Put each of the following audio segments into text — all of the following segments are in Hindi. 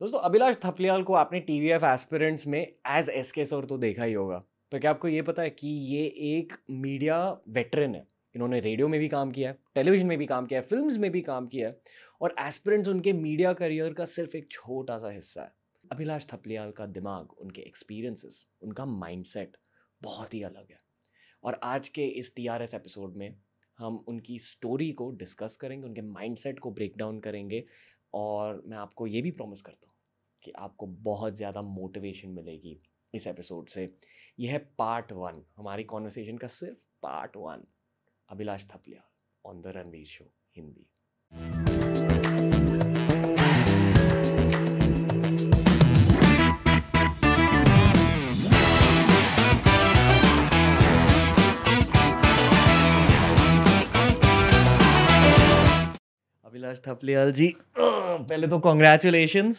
दोस्तों अभिलाष थपलियाल को आपने टी वी एफ एस्पिरेंट्स में एज एस के सर तो देखा ही होगा तो क्या आपको ये पता है कि ये एक मीडिया वेटरन है इन्होंने रेडियो में भी काम किया है टेलीविजन में भी काम किया है फिल्म में भी काम किया है और एस्पिरेंट्स उनके मीडिया करियर का सिर्फ एक छोटा सा हिस्सा है अभिलाष थपलियाल का दिमाग उनके एक्सपीरियंसेस उनका माइंडसेट बहुत ही अलग है और आज के इस टी आर एस एपिसोड में हम उनकी स्टोरी को डिस्कस करेंगे उनके माइंडसेट को ब्रेक डाउन करेंगे और मैं आपको ये भी प्रॉमिस करता हूँ कि आपको बहुत ज़्यादा मोटिवेशन मिलेगी इस एपिसोड से यह है पार्ट वन हमारी कॉन्वर्सेशन का सिर्फ part one Abhilash Thapliyal on the Ranveer show Hindi Abhilash Thapliyal ji पहले तो congratulation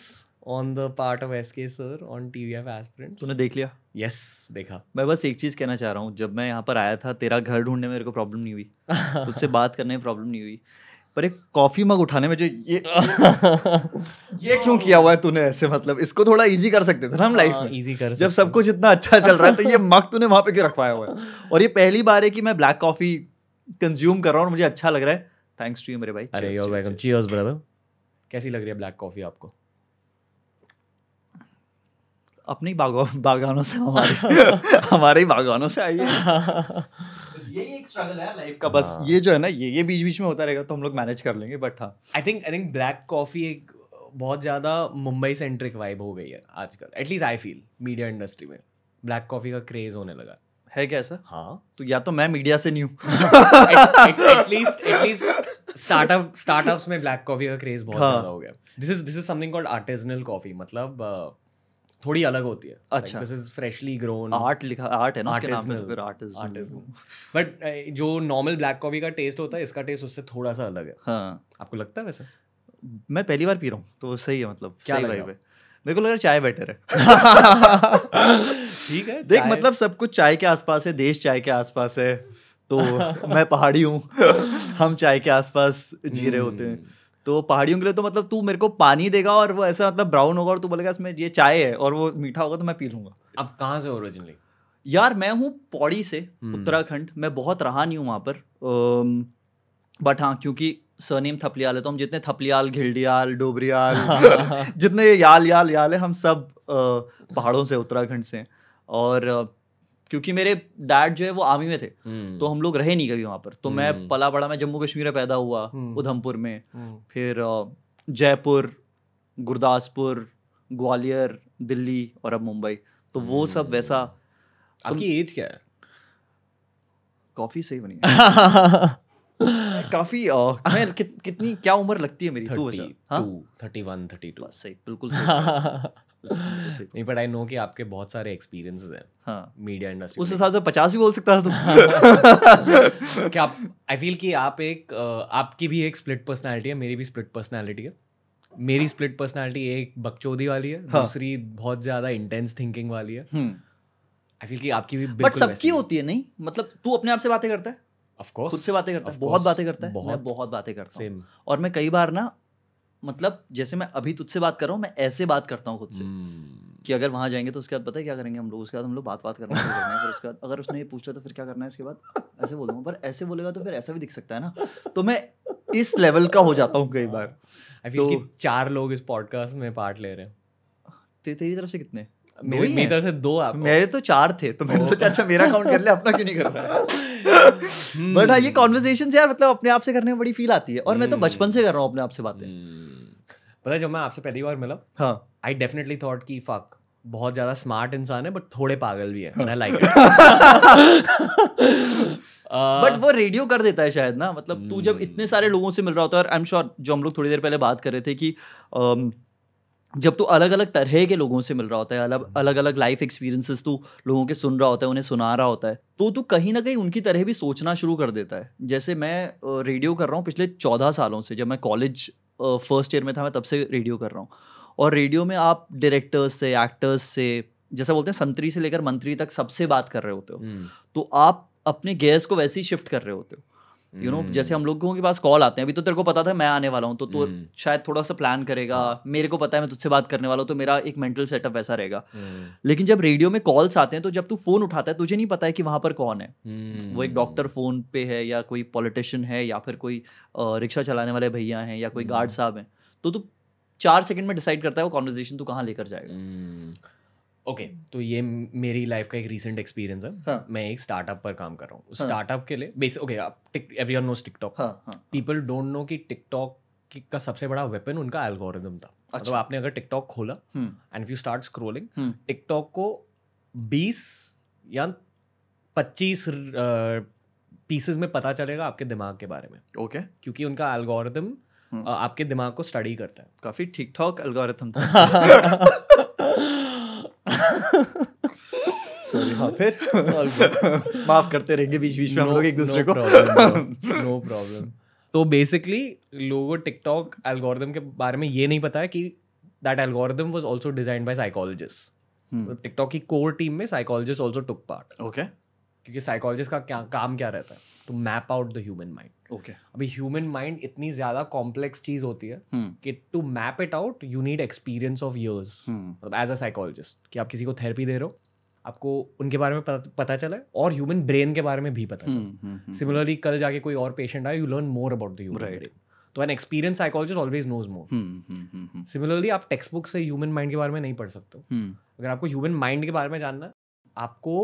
on the part of S K sir on T V F aspirant तूने देख लिया यस yes, देखा मैं बस एक चीज़ कहना चाह रहा हूँ जब मैं यहाँ पर आया था तेरा घर ढूंढने में मेरे को प्रॉब्लम नहीं हुई तुझसे बात करने में प्रॉब्लम नहीं हुई पर एक कॉफी मग उठाने में जो ये ये क्यों किया हुआ है तूने ऐसे मतलब इसको थोड़ा इजी कर सकते थे ना हम लाइफ हाँ, में इजी कर जब सब कुछ इतना अच्छा चल रहा है तो ये मग तूने वहां पे क्यों रखवाया हुआ है और ये पहली बार है कि मैं ब्लैक कॉफी कंज्यूम कर रहा हूँ और मुझे अच्छा लग रहा है थैंक्स टू यू मेरे भाई अरे यू वेलकम चीयर्स ब्रदर कैसी लग रही है ब्लैक कॉफी आपको अपने बागो बागानों से हमारे हमारे ही बागानों से आई है यही एक स्ट्रगल है लाइफ का बस हाँ। ये जो है ना ये ये बीच बीच में होता रहेगा तो हम लोग मैनेज कर लेंगे बट हाँ I think I think black coffee एक बहुत ज़्यादा मुंबई सेंट्रिक वाइब हो गई है आजकल at least I feel media industry में ब्लैक कॉफ़ी का क्रेज़ होने लगा है क्या ऐसा हाँ तो या तो मैं मीडिया से नहीं हूँ स्टार्टअप स्टार्टअप्स में ब्लैक कॉफी का क्रेज बहुत हाँ। ज़्यादा हो गया this is this is something called artisanal coffee मतलब uh, थोड़ी अलग होती है अच्छा this is freshly grown art लिखा आर्ट है ना उसके नाम में तो फिर आर्टिजन बट uh, जो नॉर्मल ब्लैक कॉफी का टेस्ट होता है इसका टेस्ट उससे थोड़ा सा अलग है हाँ आपको लगता है वैसे मैं पहली बार पी रहा हूँ तो सही है मतलब क्या सही मेरे को लग रहा है चाय बेटर है ठीक है देख मतलब सब कुछ चाय के आसपास है देश चाय के आसपास है तो मैं पहाड़ी हूँ हम चाय के आसपास जी रहे होते हैं हम्म। तो पहाड़ियों के लिए तो मतलब तू मेरे को पानी देगा और वो ऐसा मतलब ब्राउन होगा और तू बोलेगा इसमें ये चाय है और वो मीठा होगा तो मैं पी लूंगा अब कहाँ से ओरिजिनली यार मैं हूँ पौड़ी से हम्म। उत्तराखंड मैं बहुत रहा नहीं हूँ वहाँ पर बट हाँ क्योंकि सरनेम थपलियाल है तो हम जितने थपलियाल घिल्डियाल डोबरियाल जितने याल याल याल है हम सब पहाड़ों से उत्तराखंड से और क्योंकि मेरे डैड जो है वो आर्मी में थे हम्म। तो हम लोग रहे नहीं कभी वहां पर तो मैं हम्म। पला बड़ा मैं जम्मू कश्मीर में पैदा हुआ हम्म। उधमपुर में फिर जयपुर गुरदासपुर ग्वालियर दिल्ली और अब मुंबई तो वो सब वैसा आपकी एज क्या है कॉफ़ी सही बनी काफी आ, मैं कितनी क्या उम्र लगती है मेरी तू हाँ? थर्टी वन थर्टी टू सही बिल्कुल नहीं बट आई नो कि आपके बहुत सारे एक्सपीरियंसेस हैं मीडिया हाँ। इंडस्ट्री उस हिसाब से पचास भी बोल सकता था तुम क्या आप आई फील कि आप एक आपकी भी एक स्प्लिट पर्सनालिटी है मेरी भी स्प्लिट पर्सनालिटी है मेरी स्प्लिट पर्सनैलिटी एक बकचोदी वाली है हाँ। दूसरी बहुत ज्यादा इंटेंस थिंकिंग वाली है आई हम्म। फील कि आपकी भी बट सबकी होती है नहीं मतलब तू अपने आप से बातें करता है of course, खुद से बातें करता है बहुत बातें करता है मैं बहुत बातें करता हूँ और मैं कई बार ना मतलब जैसे मैं अभी तुझसे बात कर रहा हूँ मैं ऐसे बात करता हूँ खुद से hmm। कि अगर वहाँ जाएंगे तो उसके बाद पता है क्या करेंगे हम लोग उसके बाद हम लोग बात बात करना शुरू करेंगे फिर उसके बाद अगर उसने ये पूछा तो फिर क्या करना है इसके बाद ऐसे बोल पर ऐसे बोलेगा तो फिर ऐसा भी दिख सकता है ना तो मैं इस लेवल का हो जाता हूँ कई हाँ। बार आई तो, चार लोग इस पॉडकास्ट में पार्ट ले रहे हैं ते, तेरी तरफ से कितने मेरे तरफ से दो मेरे तो चार थे तो मैंने सोचा अच्छा मेरा काउंट कर ले अपना क्यों नहीं कर रहा बट हाँ ये कॉन्वर्जेशन hmm. यार मतलब अपने आप से करने में बड़ी फील आती है और मैं तो hmm. बचपन से कर रहा हूँ अपने आप से बातें hmm. पता जब मैं आपसे पहली बार मिला हाँ आई डेफिनेटली थॉट फक बहुत ज्यादा स्मार्ट इंसान है बट थोड़े पागल भी है आई लाइक बट वो रेडियो कर देता है शायद ना मतलब तू जब इतने सारे लोगों से मिल रहा होता है और आई एम श्योर जो हम लोग थोड़ी देर पहले बात कर रहे थे कि um, जब तो अलग अलग तरह के लोगों से मिल रहा होता है अलग हम्म। अलग अलग लाइफ एक्सपीरियंसेस तो लोगों के सुन रहा होता है उन्हें सुना रहा होता है तो तू कहीं ना कहीं उनकी तरह भी सोचना शुरू कर देता है जैसे मैं रेडियो कर रहा हूँ पिछले चौदह सालों से जब मैं कॉलेज फर्स्ट ईयर में था मैं तब से रेडियो कर रहा हूँ और रेडियो में आप डायरेक्टर्स से एक्टर्स से जैसा बोलते हैं संतरी से लेकर मंत्री तक सबसे बात कर रहे होते हो हम्म। तो आप अपने गैस को वैसे ही शिफ्ट कर रहे होते हो यू नो जैसे हम्म। हम लोगों के पास कॉल आते हैं अभी तो तेरे को पता था मैं आने वाला हूँ तो तू तो हम्म। शायद थोड़ा सा प्लान करेगा हाँ। मेरे को पता है मैं तुझसे बात करने वाला हूँ तो मेरा एक मेंटल सेटअप वैसा रहेगा हम्म। लेकिन जब रेडियो में कॉल्स आते हैं तो जब तू फोन उठाता है तुझे नहीं पता है कि वहां पर कौन है वो एक डॉक्टर फोन पे है या कोई पॉलिटिशियन है या फिर कोई रिक्शा चलाने वाले भैया हैं या कोई गार्ड साहब हैं तो तू चार सेकंड में डिसाइड करता है वो कॉन्वर्जेशन तू कहाँ लेकर जाएगा ओके okay, hmm. तो ये मेरी लाइफ का एक रीसेंट एक्सपीरियंस है हाँ। मैं एक स्टार्टअप पर काम कर रहा हूँ स्टार्टअप हाँ। के लिए basic okay everyone knows TikTok people don't know कि टिकटॉक का सबसे बड़ा वेपन उनका एल्गोरिदम था अच्छा. मतलब आपने अगर टिकटॉक खोला and if you start scrolling TikTok को बीस या पच्चीस पीसेस में पता चलेगा आपके दिमाग के बारे में ओके okay. क्योंकि उनका एल्गोरिदम हम्म। आपके दिमाग को स्टडी करता है काफी ठीक ठाक एल्गोरिथम था हाँ, फिर माफ करते रहेंगे बीच बीच में हम लोग एक दूसरे को नो प्रॉब्लम तो बेसिकली लोगों टिकटॉक एल्गोरिदम के बारे में ये नहीं पता है कि that algorithm was also design by psychologist TikTok की कोर टीम में psychologist also took part okay क्योंकि साइकोलॉजिस्ट का क्या काम क्या रहता है to map out the human mind okay अभी ह्यूमन माइंड इतनी ज्यादा कॉम्प्लेक्स चीज होती है hmm. कि to map it out you need experience of years as a psychologist कि आप किसी को थेरेपी दे रहे हो आपको उनके बारे में पता, चला और ह्यूमन ब्रेन के बारे में भी पता चला सिमिलरली हम्म, हम्म, हम्म। कल जाके कोई और पेशेंट आया you learn more about the human brain तो an experience psychologist always knows more similarly आप टेक्स्ट बुक से ह्यूमन माइंड के बारे में नहीं पढ़ सकते हो अगर आपको ह्यूमन माइंड के बारे में जानना आपको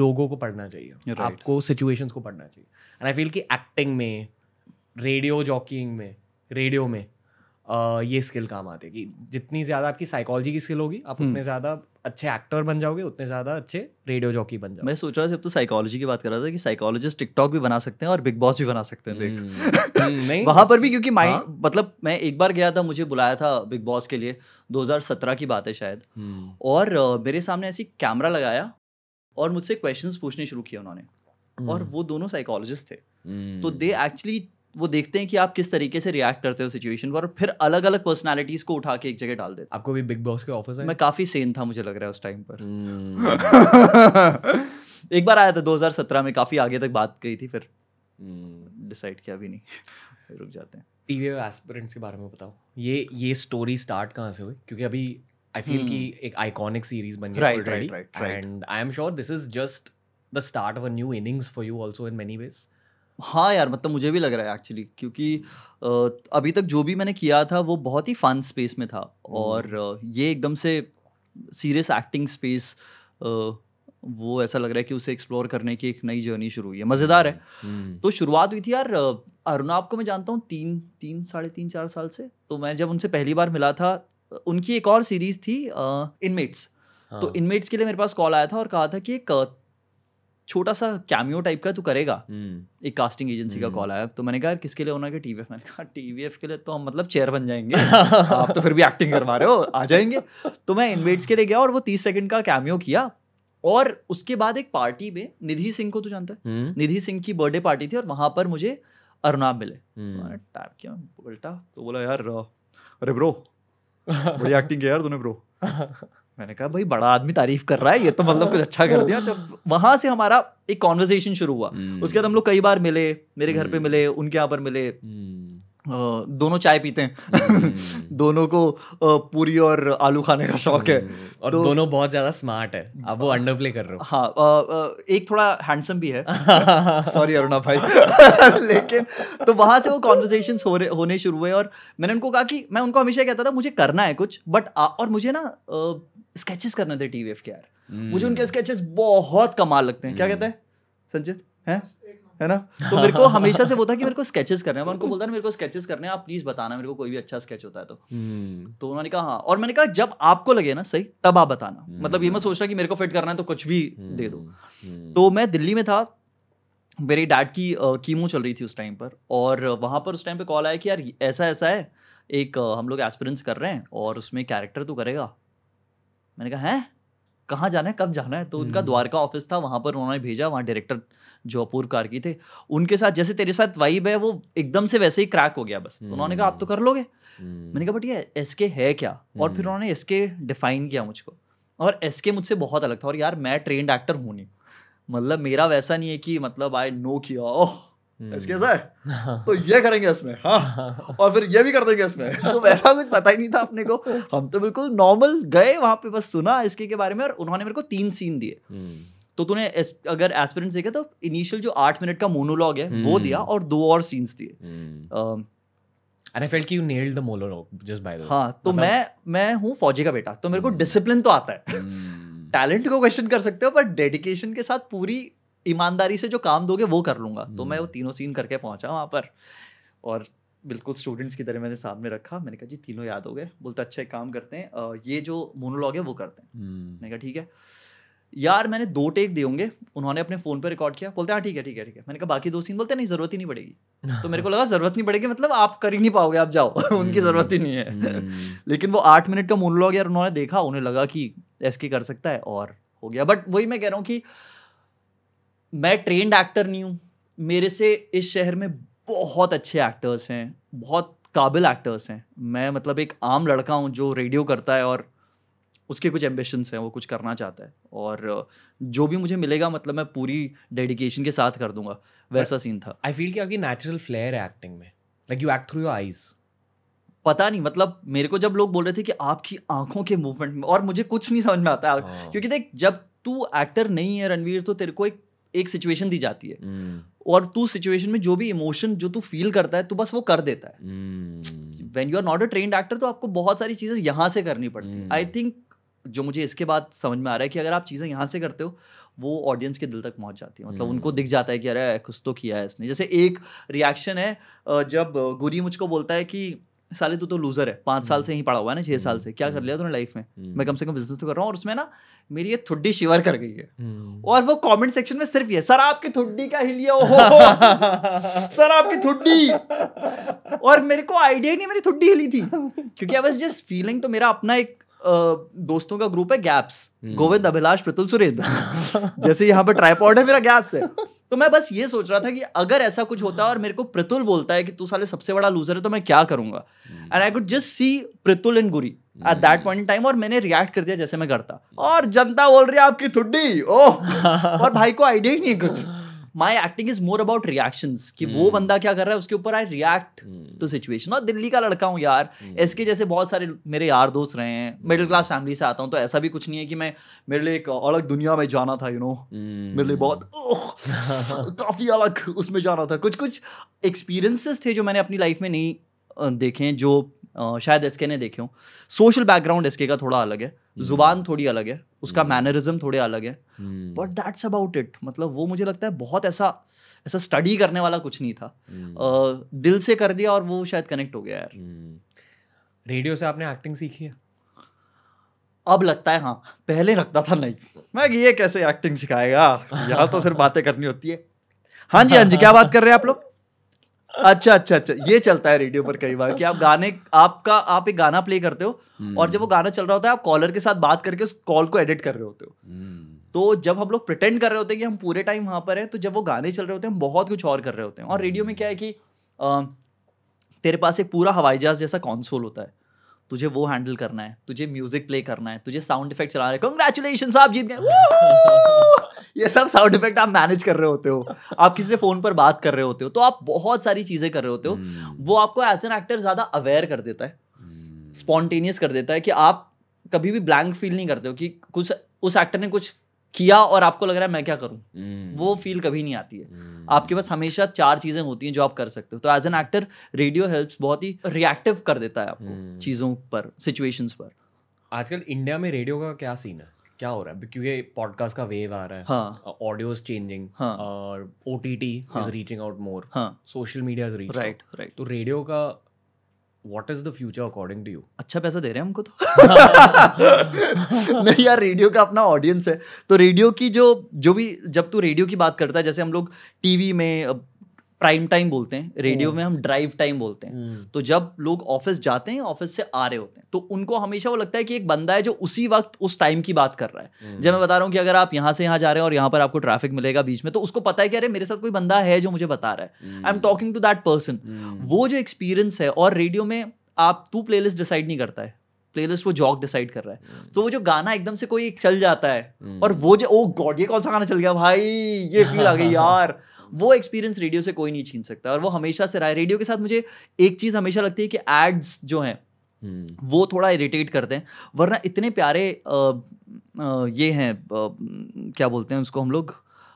लोगों को पढ़ना चाहिए right. आपको सिचुएशंस को पढ़ना चाहिए एंड आई फील कि एक्टिंग में रेडियो जॉकिंग में रेडियो में ये स्किल काम आती है कि जितनी ज़्यादा आपकी साइकोलॉजी की स्किल होगी आप हम्म। उतने ज़्यादा अच्छे एक्टर बन जाओगे उतने ज़्यादा अच्छे रेडियो जॉकी बन जाओगे मैं सोच रहा था जब तो साइकोलॉजी की बात कर रहा था कि साइकोलॉजिस्ट टिकटॉक भी बना सकते हैं और बिग बॉस भी बना सकते हैं देख हम्म, हम्म, नहीं वहाँ पर भी क्योंकि माइंड हाँ। मतलब मैं एक बार गया था मुझे बुलाया था बिग बॉस के लिए दो की बात है शायद और मेरे सामने ऐसी कैमरा लगाया और मुझसे क्वेश्चन पूछने शुरू किया उन्होंने और वो दोनों साइकोलॉजिस्ट थे तो दे एक्चुअली वो देखते हैं कि आप किस तरीके से रिएक्ट करते हो सिचुएशन पर फिर अलग अलग पर्सनैलिटीज को उठा के एक जगह डाल देते आपको भी बिग बॉस के ऑफिस मैं काफ़ी सेन था मुझे लग रहा है उस टाइम पर हम्म। एक बार आया था 2017 में काफ़ी आगे तक बात गई थी फिर डिसाइड हम्म। किया भी नहीं रुक जाते हैं टीवी वी एस्पिरेंट्स के बारे में बताओ ये ये स्टोरी स्टार्ट कहाँ से हुई क्योंकि अभी आई फील कि हम्म। एक आइकॉनिक सीरीज बन गई and I am sure this is just the start of a new innings for you also in many ways हाँ यार मतलब मुझे भी लग रहा है एक्चुअली क्योंकि अभी तक जो भी मैंने किया था वो बहुत ही फन स्पेस में था और ये एकदम से सीरियस एक्टिंग स्पेस वो ऐसा लग रहा है कि उसे एक्सप्लोर करने की एक नई जर्नी शुरू हुई है मज़ेदार है तो शुरुआत हुई थी यार अरुणाब को मैं जानता हूँ तीन तीन साढ़े तीन चार साल से तो मैं जब उनसे पहली बार मिला था उनकी एक और सीरीज़ थी इनमेट्स तो हाँ। तो इनमेट्स के लिए मेरे पास कॉल आया था और कहा था कि एक छोटा सा कैमियो टाइप का तू तो करेगा hmm. एक कास्टिंग एजेंसी hmm. का कॉल हम्म। आया तो मैंने कहा किसके लिए होना कि टीवीएफ मैंने कहा टीवीएफ के लिए तो हम मतलब चेयर बन जाएंगे आप तो फिर भी एक्टिंग करवा रहे हो आ जाएंगे तो मैं इनवेट्स के लिए गया और वो तीस सेकंड का कैमियो किया और उसके बाद एक पार्टी में निधि सिंह को तो जानता है hmm. निधि सिंह की बर्थडे पार्टी थी और वहां पर मुझे अरुणाब मिले टाइप किया उल्टा तो बोला यार अरे ब्रो बड़ी एक्टिंग किया यार तूने ब्रो मैंने कहा भाई बड़ा आदमी तारीफ कर रहा है ये तो मतलब कुछ अच्छा कर दिया तो वहां से हमारा एक कॉन्वर्जेशन शुरू हुआ हम्म। उसके बाद हम लोग कई बार मिले मेरे घर पे हम्म। मिले उनके यहाँ पर मिले हम्म। दोनों चाय पीते हैं दोनों को पूरी और आलू खाने का शौक है और तो, दोनों बहुत ज्यादा स्मार्ट है अब वो अंडर प्ले कर रहे हो हाँ आ, आ, एक थोड़ा हैंडसम भी है सॉरी अरुणा भाई लेकिन तो वहां से वो कॉन्वर्जेशन हो रहे होने शुरू हुए और मैंने उनको कहा कि मैं उनको हमेशा कहता था मुझे करना है कुछ बट और मुझे ना स्केचेस करने थे टी वी एफ के यार hmm. मुझे उनके स्केचेस बहुत कमाल लगते हैं क्या hmm. कहते हैं संचित है है ना तो मेरे को हमेशा से वो था कि मेरे को स्केचेस करने हैं उनको बोलता ना मेरे को स्केचेस करने हैं आप प्लीज बताना मेरे को कोई भी अच्छा स्केच होता है तो hmm. तो उन्होंने कहा हाँ और मैंने कहा जब आपको लगे ना सही तब आप बताना मतलब ये मैं सोच रहा कि मेरे को फिट करना है तो कुछ भी दे दो तो मैं दिल्ली में था मेरे डैड की कीमो चल रही थी उस टाइम पर और वहाँ पर उस टाइम पर कॉल आया कि यार ऐसा ऐसा है एक हम लोग एस्पिरेंस कर रहे हैं और उसमें कैरेक्टर तो करेगा मैंने कहा हैं कहाँ जाना है कब जाना है तो उनका हम्म। द्वारका ऑफिस था वहाँ पर उन्होंने भेजा वहाँ डायरेक्टर जो कार की थे उनके साथ जैसे तेरे साथ वाइब है वो एकदम से वैसे ही क्रैक हो गया बस तो उन्होंने कहा आप तो कर लोगे हम्म। मैंने कहा बट ये एस के है क्या और फिर हम्म। उन्होंने एस के डिफाइन किया मुझको और एस के मुझसे बहुत अलग था और यार मैं ट्रेंड एक्टर हूँ नहीं मतलब मेरा वैसा नहीं है कि मतलब आई नो किया ओह ऐसे कैसा है तो ये करेंगे इसमें हाँ और फिर ये भी कर देंगे इसमें तो वैसा कुछ पता ही नहीं था अपने को हम तो बिल्कुल नॉर्मल गए वहां पे बस सुना इसके के बारे में और उन्होंने मेरे को तीन सीन दिए हम्म। तो तूने अगर एस्पिरेंट देखे तो इनिशियल जो आठ मिनट का मोनोलॉग है वो हम्म। दिया और दो और सीन्स दिए हम्म। And I felt फेल्ट कि you nailed the just by the way. हाँ तो मतलब... मैं मैं हूँ फौजी का बेटा तो मेरे को डिसिप्लिन तो आता है टैलेंट को क्वेश्चन कर सकते हो पर डेडिकेशन के साथ पूरी ईमानदारी से जो काम दोगे वो कर लूंगा तो मैं वो हम्म। तीनों सीन करके पहुंचा वहां पर और बिल्कुल स्टूडेंट्स की तरह मैंने सामने रखा मैंने कहा जी तीनों याद हो गए बोलते अच्छा एक काम करते हैं ये जो मोनोलॉग है वो करते हैं हम्म। मैंने कहा ठीक है यार मैंने दो टेक दिए होंगे उन्होंने अपने फोन पर रिकॉर्ड किया बोलते हैं हाँ, ठीक है ठीक है ठीक है मैंने कहा बाकी दो सीन बोलते नहीं जरूरत ही नहीं पड़ेगी तो मेरे को लगा जरूरत नहीं पड़ेगी मतलब आप कर ही नहीं पाओगे आप जाओ उनकी हम्म, जरूरत ही नहीं है लेकिन वो आठ मिनट का मोनोलॉग यार उन्होंने देखा उन्हें लगा कि एस कर सकता है और हो गया बट वही मैं कह रहा हूँ कि मैं ट्रेंड एक्टर नहीं हूँ मेरे से इस शहर में बहुत अच्छे एक्टर्स हैं बहुत काबिल एक्टर्स हैं मैं मतलब एक आम लड़का हूँ जो रेडियो करता है और उसके कुछ एम्बिशंस हैं वो कुछ करना चाहता है और जो भी मुझे मिलेगा मतलब मैं पूरी डेडिकेशन के साथ कर दूंगा वैसा सीन था आई फील कि आपकी नेचुरल फ्लेयर है एक्टिंग में like you act through your eyes पता नहीं मतलब मेरे को जब लोग बोल रहे थे कि आपकी आंखों के मूवमेंट में और मुझे कुछ नहीं समझ में आता oh. क्योंकि देख जब तू एक्टर नहीं है रणवीर तो तेरे को एक एक सिचुएशन दी जाती है हम्म। और तू सिचुएशन में जो भी इमोशन जो तू फील करता है तो बस वो कर देता है when you are not a trained actor तो आपको बहुत सारी चीज़ें यहां से करनी पड़ती है आई थिंक जो मुझे इसके बाद समझ में आ रहा है कि अगर आप चीज़ें यहाँ से करते हो वो ऑडियंस के दिल तक पहुंच जाती है मतलब उनको हम्म। दिख जाता है कि अरे कुछ तो किया है इसने जैसे एक रिएक्शन है जब गुरी मुझको बोलता है कि साले तू तो, तो लूजर है पांच साल हम्म। से ही पड़ा हुआ है ना छह साल हम्म। से क्या कर लिया हम्म। तूने लाइफ में मैं कम से कम बिजनेस तो कर रहा हूँ और उसमें ना मेरी ये थुड्डी शिवर कर गई है और वो कमेंट सेक्शन में सिर्फ ये सर आपकी थुड्डी क्या हिली ओहो सर आपकी थुड्डी और मेरे को आइडिया नहीं मेरी थुड्डी हिली थी क्योंकि आई वॉज जस्ट फीलिंग तो मेरा अपना एक दोस्तों का ग्रुप है गैप्स गोविंद अभिलाष प्रतुल सुरेंद्र जैसे यहाँ पे ट्राईपॉड है मेरा गैप्स है तो मैं बस ये सोच रहा था कि अगर ऐसा कुछ होता है और मेरे को प्रतुल बोलता है कि तू साले सबसे बड़ा लूजर है तो मैं क्या करूंगा and I could just see Pratul in गुरी एट दैट पॉइंट टाइम और मैंने रिएक्ट कर दिया जैसे मैं करता और जनता बोल रही है आपकी थुड्डी ओह और भाई को आइडिया ही नहीं है कुछ my acting is more about reaction कि hmm. वो बंदा क्या कर रहा है उसके ऊपर आई रिएक्ट टू सिचुएशन और दिल्ली का लड़का हूँ यार hmm. एस जैसे बहुत सारे मेरे यार दोस्त रहे हैं मिडिल क्लास फैमिली से आता हूँ तो ऐसा भी कुछ नहीं है कि मैं मेरे लिए एक अलग दुनिया में जाना था you you know know? hmm. मेरे लिए बहुत काफ़ी अलग उसमें जाना था कुछ कुछ एक्सपीरियंसेस थे जो मैंने अपनी लाइफ में नहीं देखे जो शायद एस ने देखे हों सोशल बैकग्राउंड एस का थोड़ा अलग है hmm. जुबान थोड़ी अलग है उसका मैनरिज्म थोड़े अलग है बट दैट्स अबाउट इट मतलब वो मुझे लगता है बहुत ऐसा ऐसा स्टडी करने वाला कुछ नहीं था uh, दिल से कर दिया और वो शायद कनेक्ट हो गया यार रेडियो हम्म। से आपने एक्टिंग सीखी है अब लगता है हाँ पहले लगता था नहीं मैं ये कैसे एक्टिंग सिखाएगा यहाँ तो सिर्फ बातें करनी होती है हाँ जी हाँ जी क्या बात कर रहे हैं आप लोग अच्छा अच्छा अच्छा ये चलता है रेडियो पर कई बार कि आप गाने आपका आप एक गाना प्ले करते हो हम्म। और जब वो गाना चल रहा होता है आप कॉलर के साथ बात करके उस कॉल को एडिट कर रहे होते हो हम्म। तो जब हम लोग प्रटेंड कर रहे होते हैं कि हम पूरे टाइम वहां पर हैं तो जब वो गाने चल रहे होते हैं हम बहुत कुछ और कर रहे होते हैं और रेडियो में क्या है कि आ, तेरे पास एक पूरा हवाई जहाज जैसा कॉन्सोल होता है तुझे वो हैंडल करना है तुझे म्यूजिक प्ले करना है तुझे साउंड इफेक्ट चला रहे है कंग्रेचुलेशन आप जीत गए ये सब साउंड इफेक्ट आप मैनेज कर रहे होते हो आप किसी से फोन पर बात कर रहे होते हो तो आप बहुत सारी चीजें कर रहे होते हो hmm. वो आपको एज एन एक्टर ज्यादा अवेयर कर देता है स्पॉन्टेनियस hmm. कर देता है कि आप कभी भी ब्लैंक फील नहीं करते हो कि कुछ उस एक्टर ने कुछ किया और आपको लग रहा है मैं क्या करूं हम्म। वो फील कभी नहीं आती है mm. आपके पास हमेशा चार चीजें होती हैं जो आप कर सकते हो तो as an actor radio helps बहुत ही रिएक्टिव कर देता है आपको हम्म। चीजों पर सिचुएशंस पर आजकल इंडिया में रेडियो का क्या सीन है क्या हो रहा है क्योंकि पॉडकास्ट का वेव आ रहा है audio is changing O T T is reaching out more social media is reach right right तो रेडियो का what is the future according to you अच्छा पैसा दे रहे हैं हमको तो नहीं यार रेडियो का अपना ऑडियंस है तो रेडियो की जो जो भी जब तू रेडियो की बात करता है जैसे हम लोग टीवी में प्राइम टाइम बोलते हैं रेडियो हम्म। में हम ड्राइव टाइम बोलते हैं हम्म। तो जब लोग ऑफिस जाते हैं ऑफिस से आ रहे होते हैं तो उनको हमेशा वो लगता है कि एक बंदा है जो उसी वक्त उस टाइम की बात कर रहा है हम्म। जब मैं बता रहा हूँ कि अगर आप यहाँ से यहाँ जा रहे हैं और यहाँ पर आपको ट्रैफिक मिलेगा बीच में तो उसको पता है कि अरे मेरे साथ कोई बंदा है जो मुझे बता रहा है I am talking to that person वो जो एक्सपीरियंस है और रेडियो में आप तू प्ले डिसाइड नहीं करता है प्लेलिस्ट वो जॉक डिसाइड कर रहा है तो वो जो गाना एकदम से कोई चल जाता है और वो जो ओ गॉड ये कौन सा गाना चल गया भाई ये फील आ गई यार वो एक्सपीरियंस रेडियो से कोई नहीं छीन सकता और वो हमेशा से रहा है रेडियो के साथ मुझे एक चीज़ हमेशा लगती है कि एड्स जो हैं Hmm. वो थोड़ा इरिटेट करते हैं वरना इतने प्यारे आ, आ, ये हैं क्या बोलते हैं उसको हम लोग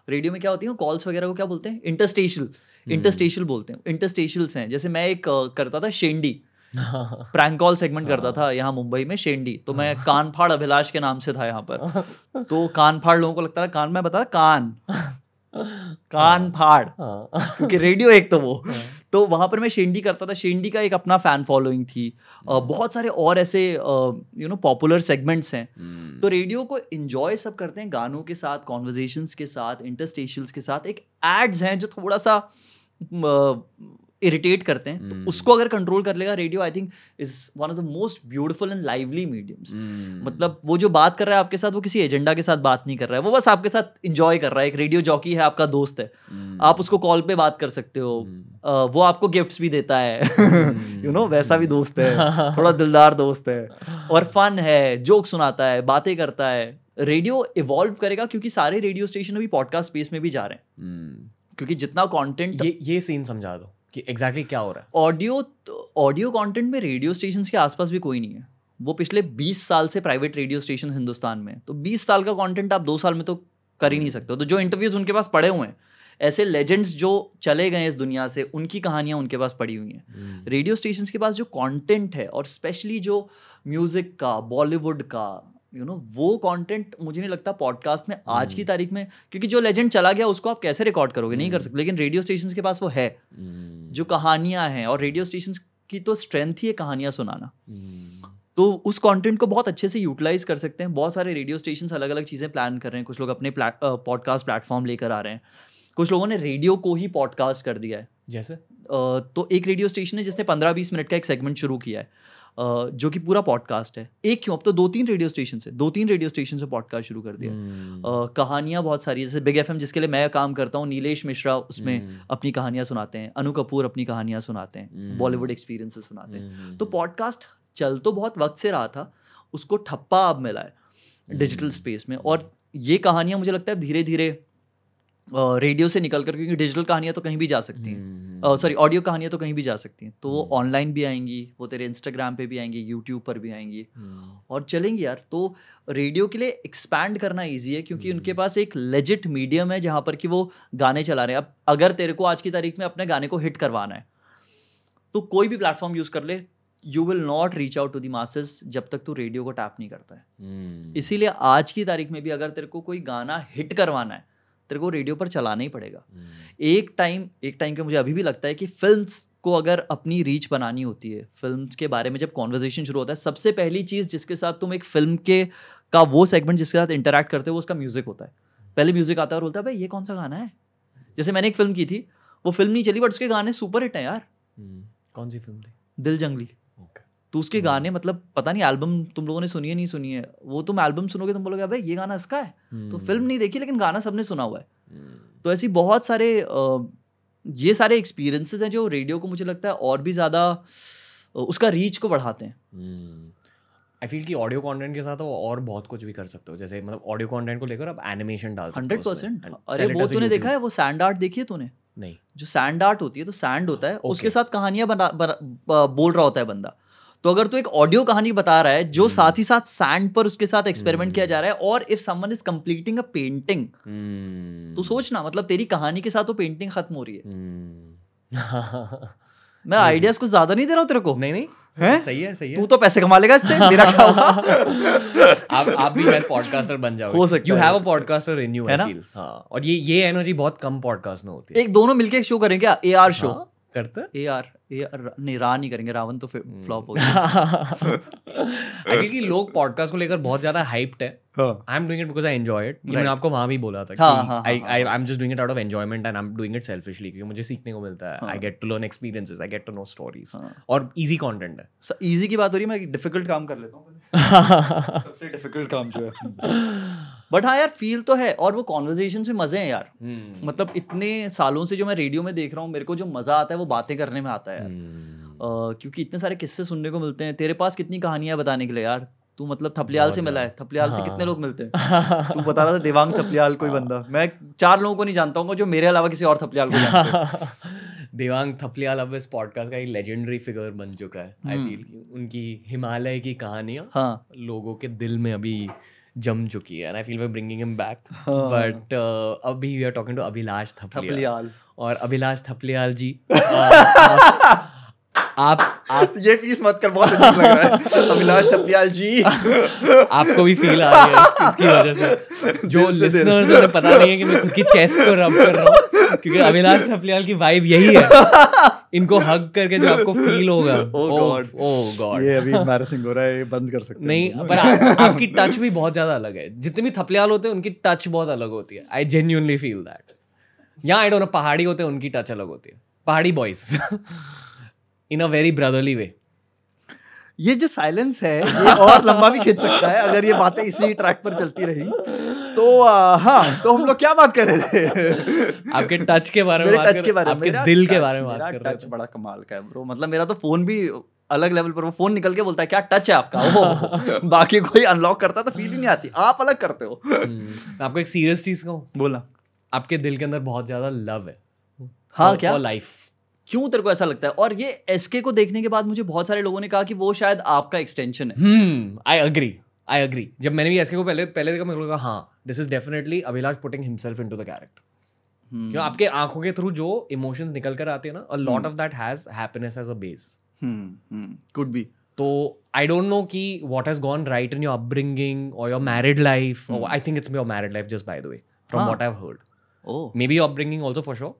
रेडियो में क्या होती है कॉल्स वगैरह को क्या बोलते हैं इंटरस्टेशल हम्म। इंटरस्टेशल बोलते हैं इंटरस्टेशल्स हैं जैसे मैं एक करता था शेंडी प्रैंक कॉल सेगमेंट करता हाँ। था यहाँ मुंबई में शेंडी तो मैं हाँ। कान अभिलाष के नाम से था यहाँ पर तो कान लोगों को लगता था कान मैं बता रहा कान कान फाड़ हाँ। क्योंकि रेडियो एक तो वो हाँ। तो वहाँ पर मैं शेंडी करता था शेंडी का एक अपना फैन फॉलोइंग थी हम्म। बहुत सारे और ऐसे यू नो पॉपुलर सेगमेंट्स हैं हम्म। तो रेडियो को इन्जॉय सब करते हैं गानों के साथ कॉन्वर्जेशन के साथ इंटरस्टेशल्स के साथ एक एड्स हैं जो थोड़ा सा इरिटेट करते हैं तो hmm. उसको अगर कंट्रोल कर लेगा radio I think is one of the most beautiful and lively mediums मतलब वो जो बात कर रहा है आपके साथ वो किसी एजेंडा के साथ बात नहीं कर रहा है वो बस आपके साथ इंजॉय कर रहा है एक रेडियो जॉकी है आपका दोस्त है hmm. आप उसको कॉल पे बात कर सकते हो hmm. वो आपको गिफ्ट्स भी देता है यू नो वैसा भी दोस्त है थोड़ा दिलदार दोस्त है और फन है जोक सुनाता है बातें करता है रेडियो इवॉल्व करेगा क्योंकि सारे रेडियो स्टेशन अभी पॉडकास्ट स्पेस में भी जा रहे हैं क्योंकि जितना कंटेंट ये ये सीन समझा दो कि एग्जैक्टली exactly क्या हो रहा है ऑडियो ऑडियो कंटेंट में रेडियो स्टेशन के आसपास भी कोई नहीं है वो पिछले 20 साल से प्राइवेट रेडियो स्टेशन हिंदुस्तान में तो 20 साल का कंटेंट आप दो साल में तो कर ही नहीं सकते तो जो इंटरव्यूज उनके पास पड़े हुए हैं ऐसे लेजेंड्स जो चले गए इस दुनिया से उनकी कहानियाँ उनके पास पड़ी हुई हैं रेडियो hmm. स्टेशन के पास जो कॉन्टेंट है और स्पेशली जो म्यूज़िक का बॉलीवुड का यू नो वो कंटेंट मुझे नहीं लगता पॉडकास्ट में आज की hmm. तारीख में क्योंकि जो लेजेंड चला गया उसको आप कैसे रिकॉर्ड करोगे नहीं कर hmm. सकते लेकिन रेडियो स्टेशन के पास वो है hmm. जो कहानियां हैं और रेडियो स्टेशन की तो स्ट्रेंथ ही है कहानियां सुनाना तो उस कंटेंट को बहुत अच्छे से यूटिलाइज कर सकते हैं बहुत सारे रेडियो स्टेशन अलग अलग चीज़ें प्लान कर रहे हैं कुछ लोग अपने पॉडकास्ट प्लेटफॉर्म लेकर आ रहे हैं कुछ लोगों ने रेडियो को ही पॉडकास्ट कर दिया है जैसे तो एक रेडियो स्टेशन है जिसने पंद्रह बीस मिनट का एक सेगमेंट शुरू किया है जो कि पूरा पॉडकास्ट है एक क्यों अब तो दो तीन रेडियो स्टेशन से दो तीन रेडियो स्टेशन से पॉडकास्ट शुरू कर दिया हम्म। कहानियां कहानियाँ बहुत सारी जैसे बिग एफ जिसके लिए मैं काम करता हूँ नीलेश मिश्रा उसमें हम्म। अपनी कहानियाँ सुनाते हैं अनु कपूर अपनी कहानियाँ सुनाते हैं बॉलीवुड हम्म। एक्सपीरियंसेस सुनाते हैं तो पॉडकास्ट चल तो बहुत वक्त से रहा था उसको ठप्पा अब मिला है डिजिटल स्पेस में और ये कहानियाँ मुझे लगता है धीरे धीरे रेडियो से निकल कर क्योंकि डिजिटल कहानियाँ तो कहीं भी जा सकती हैं सॉरी ऑडियो कहानियाँ तो कहीं भी जा सकती हैं तो वो ऑनलाइन हम्म। भी आएंगी वो तेरे इंस्टाग्राम पे भी आएंगी यूट्यूब पर भी आएंगी हम्म। और चलेंगी यार तो रेडियो के लिए एक्सपैंड करना ईजी है क्योंकि हम्म। उनके पास एक लेजिट मीडियम है जहाँ पर कि वो गाने चला रहे हैं अब अगर तेरे को आज की तारीख में अपने गाने को हिट करवाना है तो कोई भी प्लेटफॉर्म यूज़ कर ले you will not reach out to the masses जब तक तू रेडियो को टैप नहीं करता है इसीलिए आज की तारीख में भी अगर तेरे को कोई गाना हिट करवाना है तेरे को रेडियो पर चलाना ही पड़ेगा हम्म। एक टाइम एक टाइम के मुझे अभी भी लगता है कि फिल्म को अगर अपनी रीच बनानी होती है फिल्म के बारे में जब कॉन्वर्जेशन शुरू होता है सबसे पहली चीज़ जिसके साथ तुम एक फिल्म के का वो सेगमेंट जिसके साथ इंटरेक्ट करते हो वो उसका म्यूज़िक होता है पहले म्यूज़िक आता है और बोलता है भाई ये कौन सा गाना है जैसे मैंने एक फिल्म की थी वो फिल्म नहीं चली बट उसके गाने सुपर हिट हैं यार हम्म। कौन सी फिल्म थी दिल जंगली तो उसके हम्म। गाने मतलब पता नहीं एल्बम तुम लोगों ने सुनी है नहीं सुनी है वो तुम एल्बम सुनोगे तुम बोलोगे भाई ये गाना इसका है तो फिल्म हम्म। नहीं देखी लेकिन गाना सबने सुना हुआ है हम्म। तो ऐसी बहुत सारे ये सारे एक्सपीरियंसेस हैं जो रेडियो को मुझे लगता है और भी ज़्यादा उसका रीच को बढ़ाते हैं आई फील कि ऑडियो कंटेंट के साथ वो और बहुत कुछ भी कर सकते हो जैसे मतलब ऑडियो कंटेंट को लेकर आप एनिमेशन डाल हंड्रेड परसेंट अरे वो तूने देखा है वो सैंड आर्ट देखी है तूने नहीं जो सैंड आर्ट होती है तो सैंड होता है हाँ, उसके साथ कहानियां बना बोल रहा होता है बंदा तो अगर तू एक ऑडियो कहानी बता रहा है जो हम्म। साथ ही साथ सैंड पर उसके साथ एक्सपेरिमेंट हम्म। किया जा रहा है और if someone is completing a painting तो सोच ना मतलब तेरी कहानी के साथ वो पेंटिंग खत्म हो रही है हम्म। मैं आइडियाज कुछ ज्यादा नहीं दे रहा हूँ तेरे को नहीं नहीं है? सही है सही है तू तो पैसे कमा लेगा इससे मेरा क्या होगा आप आप भी मैं पॉडकास्टर बन जाओ हो सकता you have a podcaster in you I feel हाँ। और ये ये एनर्जी बहुत कम पॉडकास्ट में होती है एक दोनों मिलके एक शो करें क्या एआर शो हाँ? करता ए आर ए आर नहीं रा नहीं करेंगे रावण तो फ्लॉप hmm. हो गया कि लोग पॉडकास्ट को लेकर बहुत ज्यादा हाइप्ड है I am doing it because I enjoy it मैंने आपको वहां भी बोला था I I am just doing it out of enjoyment and I am doing it selfishly क्योंकि मुझे सीखने को मिलता है I get to learn experiences I get to know stories और इजी कंटेंट है इजी की बात हो रही है मैं डिफिकल्ट काम कर लेता हूं सबसे डिफिकल्ट काम जो है बट हाँ यार फील तो है और वो कॉन्वर्जेशन में मजे हैं यार hmm. मतलब इतने सालों से जो मैं रेडियो में देख रहा हूँ मेरे को जो मजा आता है वो बातें करने में आता है यार hmm. uh, क्योंकि इतने सारे किस्से सुनने को मिलते हैं तेरे पास कितनी कहानियां बताने के लिए यार तू मतलब थपलियाल से मिला है थपलियाल हाँ। से कितने हाँ। लोग मिलते हैं तू बता रहा था देवांग थपलियाल कोई बंदा मैं चार लोगों को नहीं जानता हूँ जो मेरे अलावा किसी और थपलियाल को जानते देवांग थपलियाल अब इस पॉडकास्ट का एक लेजेंडरी फिगर बन चुका है आई फील hmm. उनकी हिमालय की कहानियाँ हाँ. लोगों के दिल में अभी जम चुकी है and I feel we bringing him back but अभी we are talking to Abhilash Thapliyal और अभिलाष थपलियाल जी आप आप ये फीस मत कर बहुत अच्छा लग रहा है अभिलाष थपलियाल जी आपको भी फील आ रही है इसकी वजह से जो लिसनर्स उन्हें पता नहीं है कि मैं खुद की चेस्ट को रब कर रहा हूँ क्योंकि अविनाश थपलियाल की वाइब यही है इनको हग करके जो आपको फील होगा ओ गॉड ओ गॉड ये अभी एम्बैरेसिंग हो रहा है ये बंद कर सकते नहीं पर आ, आपकी टच भी बहुत ज्यादा अलग है जितने भी थपलियाल होते हैं उनकी टच बहुत अलग होती है आई जेन्यूनली फील दैट यहाँ आई डोंट नो पहाड़ी होते हैं उनकी टच अलग होती है पहाड़ी boys in a very brotherly way ये जो साइलेंस है ये और लंबा भी खींच सकता है अगर ये बातें इसी ट्रैक पर चलती रही तो हाँ तो हम लोग क्या बात कर रहे थे आपके टच के बारे में टच के बारे में आपके दिल के बारे में बात कर रहे टच बड़ा कमाल का है ब्रो मतलब मेरा तो फोन भी अलग लेवल पर वो फोन निकल के बोलता है क्या टच है आपका वो बाकी कोई अनलॉक करता तो फील ही नहीं आती आप अलग करते हो हम्म, आपको एक सीरियस चीज कहूँ बोला आपके दिल के अंदर बहुत ज्यादा लव है हाँ क्या लाइफ क्यों तेरे को ऐसा लगता है और ये एसके को देखने के बाद मुझे बहुत सारे लोगों ने कहा कि वो शायद आपका एक्सटेंशन है आई हम्म, अग्री आई अग्री जब मैंने भी एसके को पहले पहले देखा मेरे को हाँ this is definitely Abhilash putting himself into the character क्यों hmm. आपके आंखों के थ्रू जो इमोशंस निकल कर आते हैं ना a lot of that has happiness as a base could be तो आई डोंट नो कि what has gone right in your upbringing और your married life I think it's your married life just by the way from what I've heard maybe your upbringing also for sure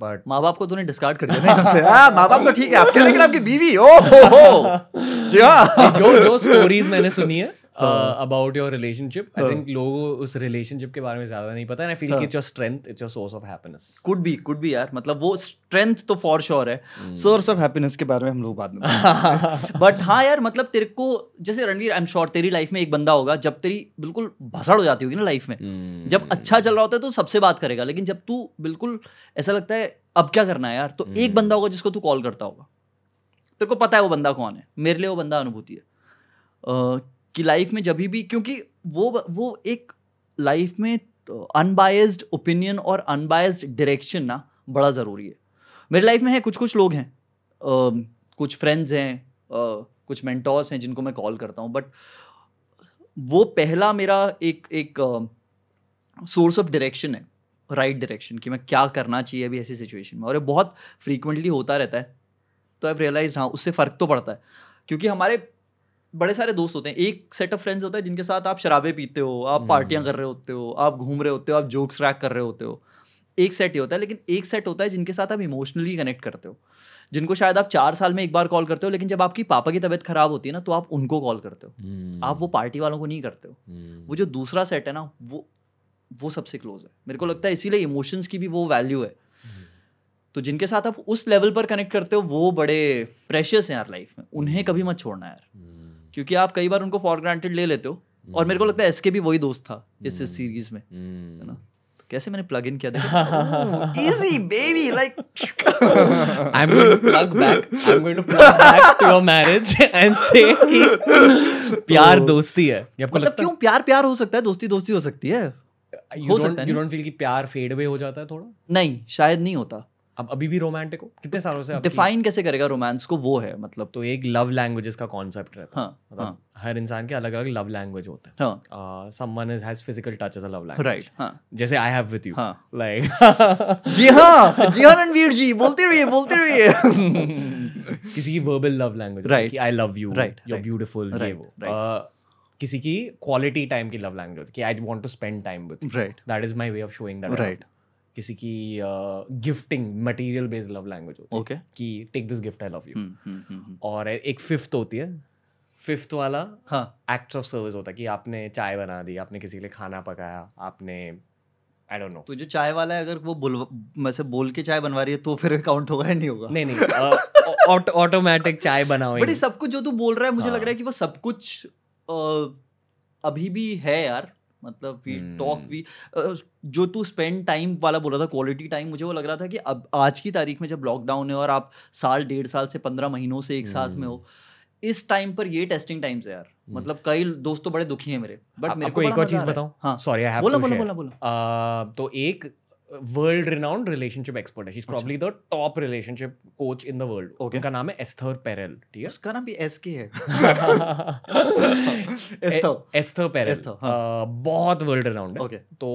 but माँ बाप को तूने डिस्कार्ड कर दिया हाँ, हाँ, माँ बाप तो ठीक है आपके लेकिन आपकी बीवी ओ हो हो जी हाँ जो जो स्टोरीज मैंने सुनी है about your relationship I think लोग उस रिलेशनशिप के बारे में ज्यादा नहीं पता and I feel your strength it's your source of happiness could be could be यार मतलब वो स्ट्रेंथ तो फॉर श्योर है सोर्स ऑफ हैप्पीनेस के बारे में हम लोग बात में बट हाँ यार मतलब तेरे को जैसे रणवीर आई एम श्योर तेरी लाइफ में एक बंदा होगा जब तेरी बिल्कुल भसड़ हो जाती होगी ना लाइफ में hmm. जब अच्छा चल रहा होता है तो सबसे बात करेगा लेकिन जब तू बिल्कुल ऐसा लगता है अब क्या करना है यार तो एक hmm. बंदा होगा जिसको तू कॉल करता होगा तेरे को पता है वो बंदा कौन है मेरे लिए वो बंदा अनुभूति है कि लाइफ में जब भी क्योंकि वो वो एक लाइफ में अनबायस्ड uh, ओपिनियन और अनबायस्ड डायरेक्शन ना बड़ा ज़रूरी है मेरी लाइफ में है कुछ कुछ लोग हैं um, कुछ फ्रेंड्स हैं uh, कुछ मेंटोर्स हैं जिनको मैं कॉल करता हूँ बट वो पहला मेरा एक एक सोर्स ऑफ डायरेक्शन है राइट right डायरेक्शन कि मैं क्या करना चाहिए अभी ऐसी सिचुएशन में और ये बहुत फ्रीक्वेंटली होता रहता है तो आई रियलाइज हाँ उससे फ़र्क तो पड़ता है क्योंकि हमारे बड़े सारे दोस्त होते हैं एक सेट ऑफ फ्रेंड्स होता है जिनके साथ आप शराबे पीते हो आप हम्म। पार्टियां कर रहे होते हो आप घूम रहे होते हो आप जोक्स रैक कर रहे होते हो एक सेट ही होता है लेकिन एक सेट होता है जिनके साथ आप इमोशनली कनेक्ट करते हो जिनको शायद आप चार साल में एक बार कॉल करते हो लेकिन जब आपकी पापा की तबीयत खराब होती है ना तो आप उनको कॉल करते हो हम्म। आप वो पार्टी वालों को नहीं करते हो हम्म। वो जो दूसरा सेट है ना वो वो सबसे क्लोज है मेरे को लगता है इसीलिए इमोशंस की भी वो वैल्यू है तो जिनके साथ आप उस लेवल पर कनेक्ट करते हो वो बड़े प्रेशियस हैं यार लाइफ में उन्हें कभी मत छोड़ना यार क्योंकि आप कई बार उनको फॉर ग्रांटेड ले लेते हो और मेरे को लगता है एसके भी वही दोस्त था इस सीरीज hmm. में है hmm. ना तो कैसे मैंने प्लग इन किया easy baby like I am going to plug back I am going to plug back to your marriage and say कि प्यार तो दोस्ती है आपको मतलब क्यों प्यार प्यार हो सकता है दोस्ती दोस्ती हो सकती है हो सकता है यू डोंट फील कि प्यार फेड अवे हो जाता है थोड़ा नहीं शायद नहीं होता अब अभी भी रोमांटिक हो कितने सालों से डिफाइन कैसे करेगा रोमांस को वो है मतलब तो एक लव लैंग्वेजेस का कॉन्सेप्ट रहता है हाँ, मतलब हाँ. हर इंसान के अलग अलग लव लैंग्वेज होते हैं someone is has physical touch as a love language right जैसे I have with you like जी हां जी हाँ रणवीर जी बोलते रहिए बोलते रहिए किसी की verbal love language right I love you right you are beautiful ये वो किसी की क्वालिटी टाइम की लव लैंग्वेज कि I want to spend time with right that is my way of showing that right किसी की gifting material based love language होती है कि take this gift I love you और एक फिफ्थ होती है फिफ्थ वाला एक्ट ऑफ सर्विस होता है कि आपने चाय बना दी आपने किसी के लिए खाना पकाया आपने आई डोंट नो तो जो चाय वाला है अगर वो बोल मैं से बोल के चाय बनवा रही है तो फिर काउंट होगा या नहीं होगा नहीं नहीं ऑटोमेटिक uh, चाय बनाओ बट सब कुछ जो तू बोल रहा है मुझे हाँ. लग रहा है हाँ। कि वो सब कुछ आ, अभी भी है यार मतलब वी टॉक वी जो तू स्पेंड टाइम वाला बोला था क्वालिटी टाइम मुझे वो लग रहा था कि अब आज की तारीख में जब लॉकडाउन है और आप साल डेढ़ साल से पंद्रह महीनों से एक साथ में हो hmm. इस टाइम पर ये टेस्टिंग टाइम्स है यार hmm. मतलब कई दोस्तों तो बड़े दुखी हैं मेरे बट हाँ, मेरे को एक और चीज बताऊं हाँ सॉरी आई हैव बोला बोला बोला बोला तो एक वर्ल्ड रिनाउंड रिलेशनशिप एक्सपर्ट है she is probably the top relationship coach in the world उनका नाम है एस्थर पेरेल ठीक है उसका नाम भी एस के है एस्थर एस्थर पेरेल बहुत वर्ल्ड रिनाउंड है ओके तो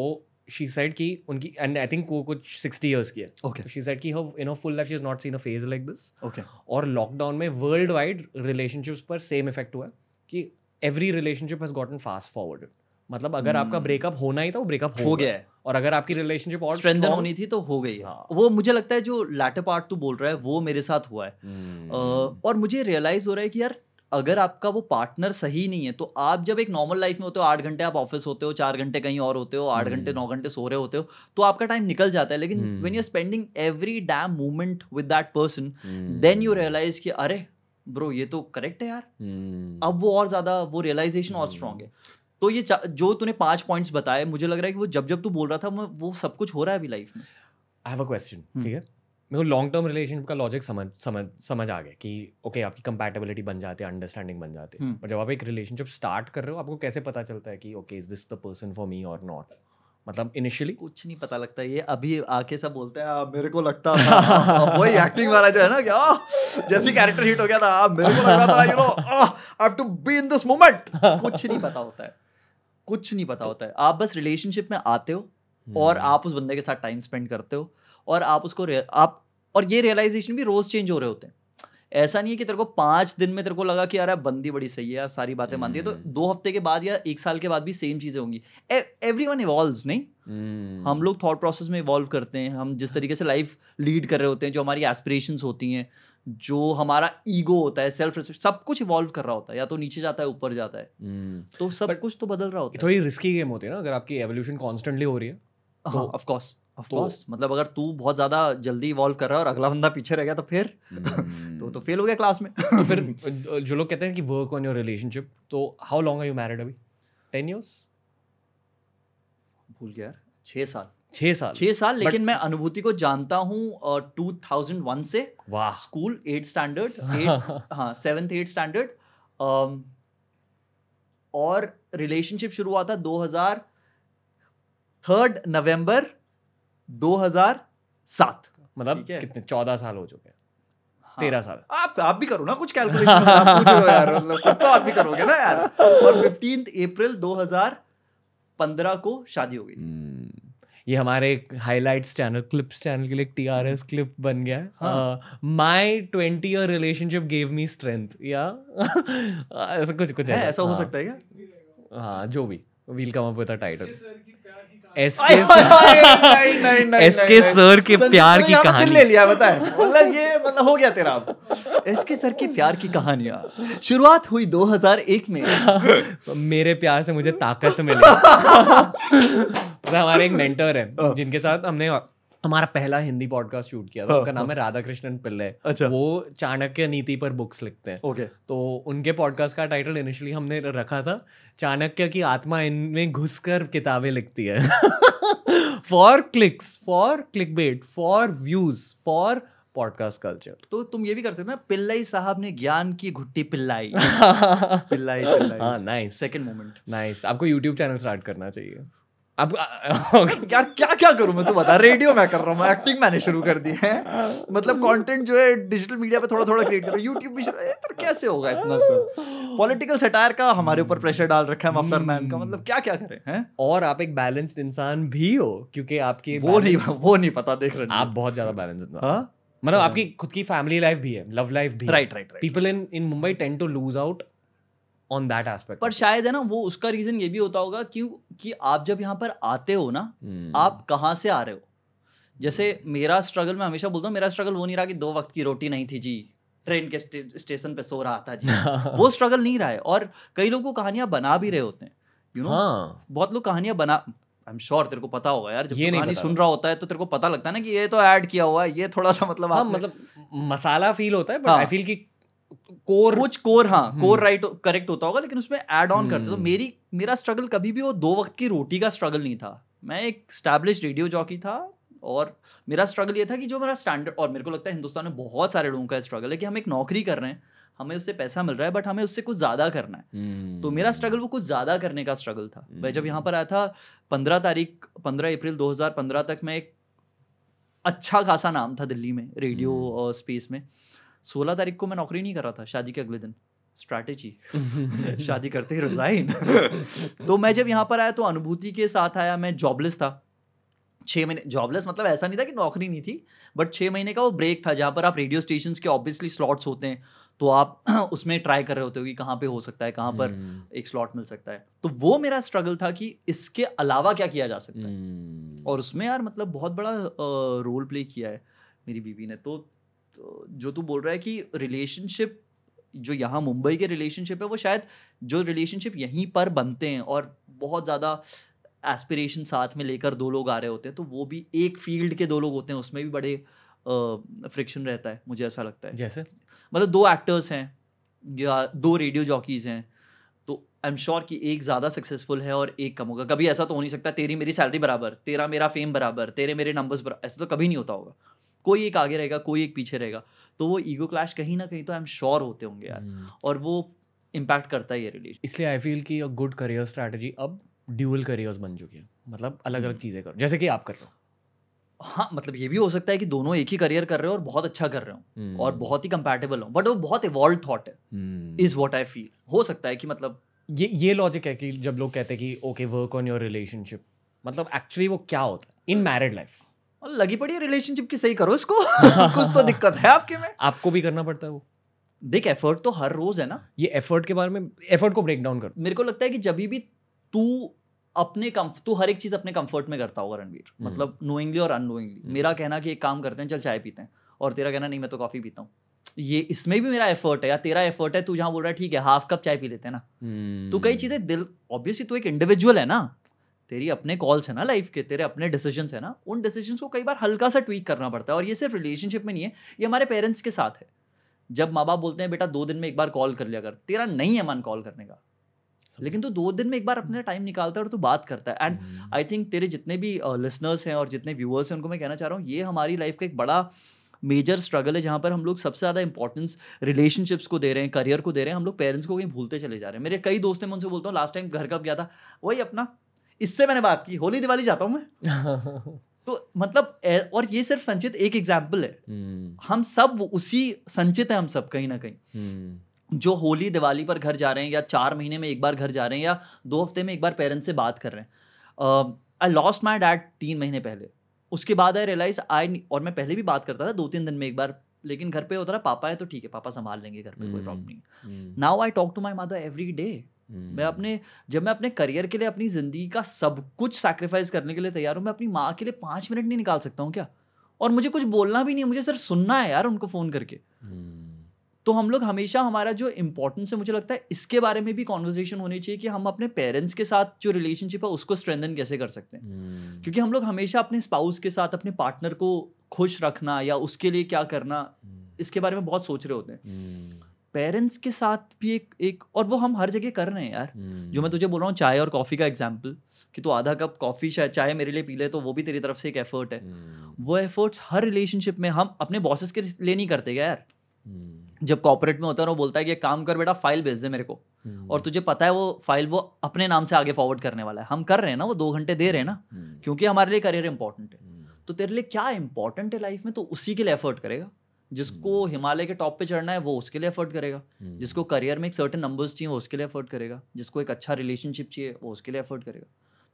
शी सेड कि उनकी एंड आई थिंक वो कुछ सिक्सटी ईयर्स की है ओके शी सेड कि in her full life she is not seen a phase like this okay और लॉकडाउन में वर्ल्ड वाइड रिलेशनशिप्स पर सेम इफेक्ट हुआ कि every relationship has gotten fast forward मतलब अगर hmm. आपका ब्रेकअप होना ही था वो ब्रेकअप हो गया है और अगर आपकी रिलेशनशिप और स्ट्रेंथन होनी थी तो हो गई हाँ। वो मुझे लगता है जो लैटर पार्ट तू बोल रहा है वो मेरे साथ हुआ है hmm. uh, और मुझे रियलाइज हो रहा है कि यार अगर आपका वो पार्टनर सही नहीं है तो आप जब एक नॉर्मल लाइफ में होते हो आठ घंटे आप ऑफिस होते हो चार घंटे कहीं और होते हो आठ हम्म। घंटे नौ घंटे सो रहे होते हो तो आपका टाइम निकल जाता है लेकिन when you are spending every damn moment with that person then you realise कि अरे ब्रो ये तो करेक्ट है यार hmm. अब वो और ज्यादा वो रियलाइजेशन hmm. और स्ट्रांग है तो ये जो तूने पांच पॉइंट्स बताए मुझे लग रहा है कि वो जब जब तू बोल रहा था वो सब कुछ हो रहा है अभी लाइफ में आई हैव अ क्वेश्चन ठीक है मेरे को लॉन्ग टर्म रिलेशनशिप का लॉजिक समझ समझ समझ आ गया कि ओके okay, आपकी कंपैटिबिलिटी बन जाती है अंडरस्टैंडिंग बन जाती है हम्म। पर जब आप एक रिलेशनशिप स्टार्ट कर रहे हो आपको कैसे पता चलता है कि okay is this the person for me और नॉट मतलब इनिशियली कुछ नहीं पता लगता ये अभी आके सब बोलते हैं मेरे को लगता था वही एक्टिंग वाला जो है ना क्या जैसे कैरेक्टर हिट हो गया था मेरे को लग रहा था you know I have to be in this moment कुछ नहीं पता होता है कुछ नहीं पता तो होता है आप बस रिलेशनशिप में आते हो और हम्म। आप उस बंदे के साथ टाइम स्पेंड करते हो और आप उसको आप और ये रियलाइजेशन भी रोज़ चेंज हो रहे होते हैं ऐसा नहीं है कि तेरे को पाँच दिन में तेरे को लगा कि यार बंदी बड़ी सही है यार सारी बातें मानती है तो हम्म। दो हफ्ते के बाद या एक साल के बाद भी सेम चीज़ें होंगी एवरी वन इवॉल्व नहीं हम्म। हम लोग थॉट प्रोसेस में इवॉल्व करते हैं हम जिस हाँ। तरीके से लाइफ लीड कर रहे होते हैं जो हमारी एस्पिरेशंस होती हैं जो हमारा ईगो होता है सेल्फ रिस्पेक्ट सब कुछ इवॉल्व कर रहा होता है या तो नीचे जाता है ऊपर जाता है हम्म। तो सब कुछ तो बदल रहा होता है थोड़ी रिस्की गेम होती है ना अगर आपकी एवोल्यूशन कॉन्स्टेंटली हो रही है हाँ ऑफ तो कोर्स तो मतलब अगर तू बहुत ज्यादा जल्दी इवॉल्व कर रहा है और अगला बंदा पीछे रह गया तो फिर तो तो फेल हम्म। हो गया क्लास में तो फिर जो लोग कहते हैं कि वर्क ऑन योर रिलेशनशिप तो how long are you married अभी टेन ईयर्स भूल गया छः साल छह साल छह साल लेकिन मैं अनुभूति को जानता हूँ टू थाउजेंड वन से वाह स्कूल एट स्टैंडर्ड हाँ सेवन्थ एट स्टैंडर्ड और रिलेशनशिप शुरू हुआ था दो हजार थर्ड नवम्बर दो हजार सात मतलब कितने चौदह साल हो चुके हैं हाँ। तेरह साल आप आप भी करो ना कुछ कैलकुलेशन आप पूछो यार मतलब कुछ तो आप भी करोगे ना यार और फिफ्टींथ अप्रैल 2015 को शादी हो गई हम्म। ये हमारे एक हाईलाइट्स चैनल क्लिप्स चैनल के लिए टी आर एस क्लिप बन गया है my twenty year relationship gave me strength या ऐसा कुछ कुछ है ऐसा हो हाँ। सकता है क्या हाँ जो भी we'll come up with title SK sir के प्यार की कहानी ले लिया बताए मतलब ये मतलब हो गया तेरा एसके सर के प्यार की कहानियां शुरुआत हुई 2001 में मेरे प्यार से मुझे ताकत मिली हमारे एक मेंटर है हाँ। जिनके साथ हमने हमारा पहला हिंदी पॉडकास्ट शूट किया था हाँ, उनका नाम हाँ। है राधा कृष्णन पिल्ले अच्छा वो चाणक्य नीति पर बुक्स लिखते हैं ओके तो उनके पॉडकास्ट का टाइटल इनिशियली हमने रखा था चाणक्य की आत्मा इनमें घुसकर किताबें लिखती है for clicks for click bait for views for podcast culture तो तुम ये भी कर सकते ना पिल्लई साहब ने ज्ञान की घुट्टी पिल्लाई पिल्लाई पिल्लाई नाइस सेकेंड मोमेंट नाइस आपको यूट्यूब चैनल स्टार्ट करना चाहिए अब मतलब यार क्या क्या करूं मैं तो बता रेडियो मैं कर रहा हूँ एक्टिंग मैंने शुरू कर दी है मतलब कंटेंट जो है डिजिटल मीडिया पे थोड़ा थोड़ा क्रिएट कर रहा हूँ यूट्यूब भी शुरू तो कैसे होगा इतना सब पॉलिटिकल सटायर का हमारे ऊपर प्रेशर डाल रखा है मफर मैन का मतलब क्या क्या करें हैं और आप एक बैलेंस्ड इंसान भी हो क्योंकि आपकी वो नहीं वो नहीं पता देख रहे आप बहुत ज्यादा बैलेंस हाँ? मतलब आपकी हाँ। खुद की फैमिली लाइफ भी है लव लाइफ भी right right people in in Mumbai tend to lose out on that aspect पर शायद है ना वो उसका रीजन ये भी होता होगा क्यों कि आप जब यहाँ पर आते हो ना hmm. आप कहाँ से आ रहे हो जैसे hmm. मेरा स्ट्रगल मैं हमेशा बोलता हूँ मेरा स्ट्रगल वो नहीं रहा कि दो वक्त की रोटी नहीं थी जी ट्रेन के स्टेशन पे सो रहा था जी वो स्ट्रगल नहीं रहा है और कई लोग को कहानियां बना भी रहे होते हैं यू नो हाँ. बहुत लोग कहानियां बना आई एम श्योर तेरे को पता होगा यार जब ये कहानी सुन रहा होता है तो तेरे को पता लगता है ना कि ये तो ऐड किया हुआ है ये थोड़ा सा मतलब हाँ, मतलब मसाला फील होता है बट आई फील कि कोर कुछ कोर हाँ कोर राइट करेक्ट होता होगा लेकिन उसमें एड ऑन करते तो हम्म। मेरी मेरा स्ट्रगल कभी भी वो दो वक्त की रोटी का स्ट्रगल नहीं था मैं एक स्टैब्लिश रेडियो जॉकी था और मेरा स्ट्रगल ये था कि जो मेरा स्टैंडर्ड और मेरे को लगता है हिंदुस्तान में बहुत सारे लोगों का स्ट्रगल है कि हम एक नौकरी कर रहे हैं हमें उससे पैसा मिल रहा है बट हमें उससे कुछ ज़्यादा करना है हम्म। तो मेरा स्ट्रगल वो कुछ ज़्यादा करने का स्ट्रगल था मैं जब यहाँ हम्म। पर आया था पंद्रह तारीख पंद्रह अप्रैल दो तक मैं एक अच्छा खासा नाम था दिल्ली में रेडियो और स्पेस में सोलह तारीख को मैं नौकरी नहीं कर रहा था शादी के अगले दिन स्ट्रैटेजी शादी करते ही रिजाइन तो मैं जब यहाँ पर आया तो अनुभूति के साथ आया मैं जॉबलेस था छः महीने जॉबलेस मतलब ऐसा नहीं था कि नौकरी नहीं थी बट छः महीने का वो ब्रेक था जहाँ पर आप रेडियो स्टेशन के ऑब्वियसली स्लॉट्स होते हैं तो आप उसमें ट्राई कर रहे होते हो कि कहाँ पे हो सकता है कहाँ पर हम्म। एक स्लॉट मिल सकता है तो वो मेरा स्ट्रगल था कि इसके अलावा क्या किया जा सकता है हम्म। और उसमें यार मतलब बहुत बड़ा रोल प्ले किया है मेरी बीवी ने तो तो जो तू बोल रहा है कि रिलेशनशिप जो यहाँ मुंबई के रिलेशनशिप है वो शायद जो रिलेशनशिप यहीं पर बनते हैं और बहुत ज़्यादा एस्पिरेशन साथ में लेकर दो लोग आ रहे होते हैं तो वो भी एक फील्ड के दो लोग होते हैं उसमें भी बड़े फ्रिक्शन रहता है मुझे ऐसा लगता है जैसे मतलब दो एक्टर्स हैं या दो रेडियो जॉकीज़ हैं तो आई एम श्योर कि एक ज़्यादा सक्सेसफुल है और एक कम होगा कभी ऐसा तो हो नहीं सकता तेरी मेरी सैलरी बराबर तेरा मेरा फेम बराबर तेरे मेरे नंबर्स ऐसा तो कभी नहीं होता होगा कोई एक आगे रहेगा कोई एक पीछे रहेगा तो वो ईगो क्लैश कहीं ना कहीं तो आई एम श्योर होते होंगे यार हम्म। और वो इम्पैक्ट करता है ये रिलेशन इसलिए आई फील की गुड करियर स्ट्रैटेजी अब ड्यूअल करियर्स बन चुकी है मतलब अलग अलग हम्म। चीज़ें करो जैसे कि आप कर रहे हो हाँ मतलब ये भी हो सकता है कि दोनों एक ही करियर कर रहे हो और बहुत अच्छा कर रहे हो हम्म। और बहुत ही कंपैटिबल हो बट वो बहुत इवॉल्व थॉट है इज वॉट आई फील हो सकता है कि मतलब ये ये लॉजिक है कि जब लोग कहते हैं कि okay work on your relationship मतलब एक्चुअली वो क्या होता है इन मैरिड लाइफ लगी पड़ी रिलेशनशिप की सही करो इसको कुछ तो दिक्कत है आपके में आपको भी करना पड़ता है वो देख एफर्ट तो हर रोज है ना ये एफर्ट के बारे में एफर्ट को ब्रेक डाउन कर मेरे को लगता है कि जब भी तू अपने कम्फ तू हर एक चीज अपने कंफर्ट में करता होगा रणवीर हम्म। मतलब नोइंगली और अनोइंगली हम्म। मेरा कहना कि एक काम करते हैं चल चाय पीते हैं और तेरा कहना नहीं मैं तो कॉफी पीता हूँ ये इसमें भी मेरा एफर्ट है या तेरा एफर्ट है तू जहाँ बोल रहा है ठीक है हाफ कप चाय पी लेते हैं ना तो कई चीजें दिल ऑब्वियसली तू एक इंडिविजुअल है ना तेरी अपने कॉल्स है ना लाइफ के तेरे अपने डिसीजंस है ना उन डिसीजंस को कई बार हल्का सा ट्वीक करना पड़ता है और ये सिर्फ रिलेशनशिप में नहीं है ये हमारे पेरेंट्स के साथ है जब माँ बाप बोलते हैं बेटा दो दिन में एक बार कॉल कर लिया कर तेरा नहीं है मन कॉल करने का लेकिन तू तो दो दिन में एक बार अपना टाइम हम्म। निकालता है और तू बात करता है एंड आई थिंक तेरे जितने भी लिसनर्स हैं और जितने व्यूअर्स हैं उनको मैं कहना चाह रहा हूँ ये हमारी लाइफ का एक बड़ा मेजर स्ट्रगल है जहाँ पर हम लोग सबसे ज़्यादा इंपॉर्टेंस रिलेशनशिप्स को दे रहे हैं करियर को दे रहे हैं हम लोग पेरेंट्स को कहीं भूलते चले जा रहे हैं मेरे कई दोस्त हैं मैं उनसे बोलता हूँ लास्ट टाइम घर कब गया था वही अपना इससे मैंने बात की होली दिवाली जाता हूँ मैं तो मतलब और ये सिर्फ संचित एक एग्जाम्पल है हम्म। हम सब उसी संचित है हम सब कहीं ना कहीं हम्म। जो होली दिवाली पर घर जा रहे हैं या चार महीने में एक बार घर जा रहे हैं या दो हफ्ते में एक बार पेरेंट्स से बात कर रहे हैं आई लॉस्ट माई डैड तीन महीने पहले उसके बाद आई रियलाइज आई और मैं पहले भी बात करता था दो तीन दिन में एक बार लेकिन घर पे होता रहा पापा है तो ठीक है पापा संभाल लेंगे घर पे mm. कोई प्रॉब्लम हम्म। नहीं now I talk to my mother every day मैं हम्म। अपने जब मैं अपने करियर के लिए अपनी ज़िंदगी का सब कुछ सैक्रिफाइस करने के लिए तैयार हूँ मैं अपनी माँ के लिए पांच मिनट नहीं निकाल सकता हूँ क्या और मुझे कुछ बोलना भी नहीं मुझे सिर्फ सुनना है यार उनको फ़ोन करके हम्म। तो हम लोग हमेशा हमारा जो इम्पोर्टेंस है मुझे लगता है इसके बारे में भी कॉन्वर्जेशन होनी चाहिए कि हम अपने पेरेंट्स के साथ जो रिलेशनशिप है उसको स्ट्रेंथन कैसे कर सकते हैं हम्म। क्योंकि हम लोग हमेशा अपने स्पाउस के साथ अपने पार्टनर को खुश रखना या उसके लिए क्या करना इसके बारे में बहुत सोच रहे होते हैं पेरेंट्स के साथ भी एक एक और वो हम हर जगह कर रहे हैं यार hmm. जो मैं तुझे बोल रहा हूँ चाय और कॉफ़ी का एग्जाम्पल कि तू आधा कप कॉफ़ी चाय मेरे लिए पी ले तो वो भी तेरी तरफ से एक एफर्ट है hmm. वो एफर्ट्स हर रिलेशनशिप में हम अपने बॉसेस के लिए नहीं करते क्या यार hmm. जब कॉपोरेट में होता है वो बोलता है कि काम कर बेटा फाइल भेज दे मेरे को और तुझे पता है वो फाइल वो अपने नाम से आगे फॉरवर्ड करने वाला है हम कर रहे हैं ना वो दो घंटे दे रहे हैं ना क्योंकि हमारे लिए करियर इंपॉर्टेंट है तो तेरे लिए क्या इंपॉर्टेंट है लाइफ में तो उसी के लिए एफर्ट करेगा जिसको हम्म। हिमालय के टॉप पे चढ़ना है वो उसके लिए एफर्ट करेगा हम्म। जिसको करियर में एक सर्टेन नंबर्स चाहिए वो उसके लिए एफर्ट करेगा जिसको एक अच्छा रिलेशनशिप चाहिए वो उसके लिए एफर्ट करेगा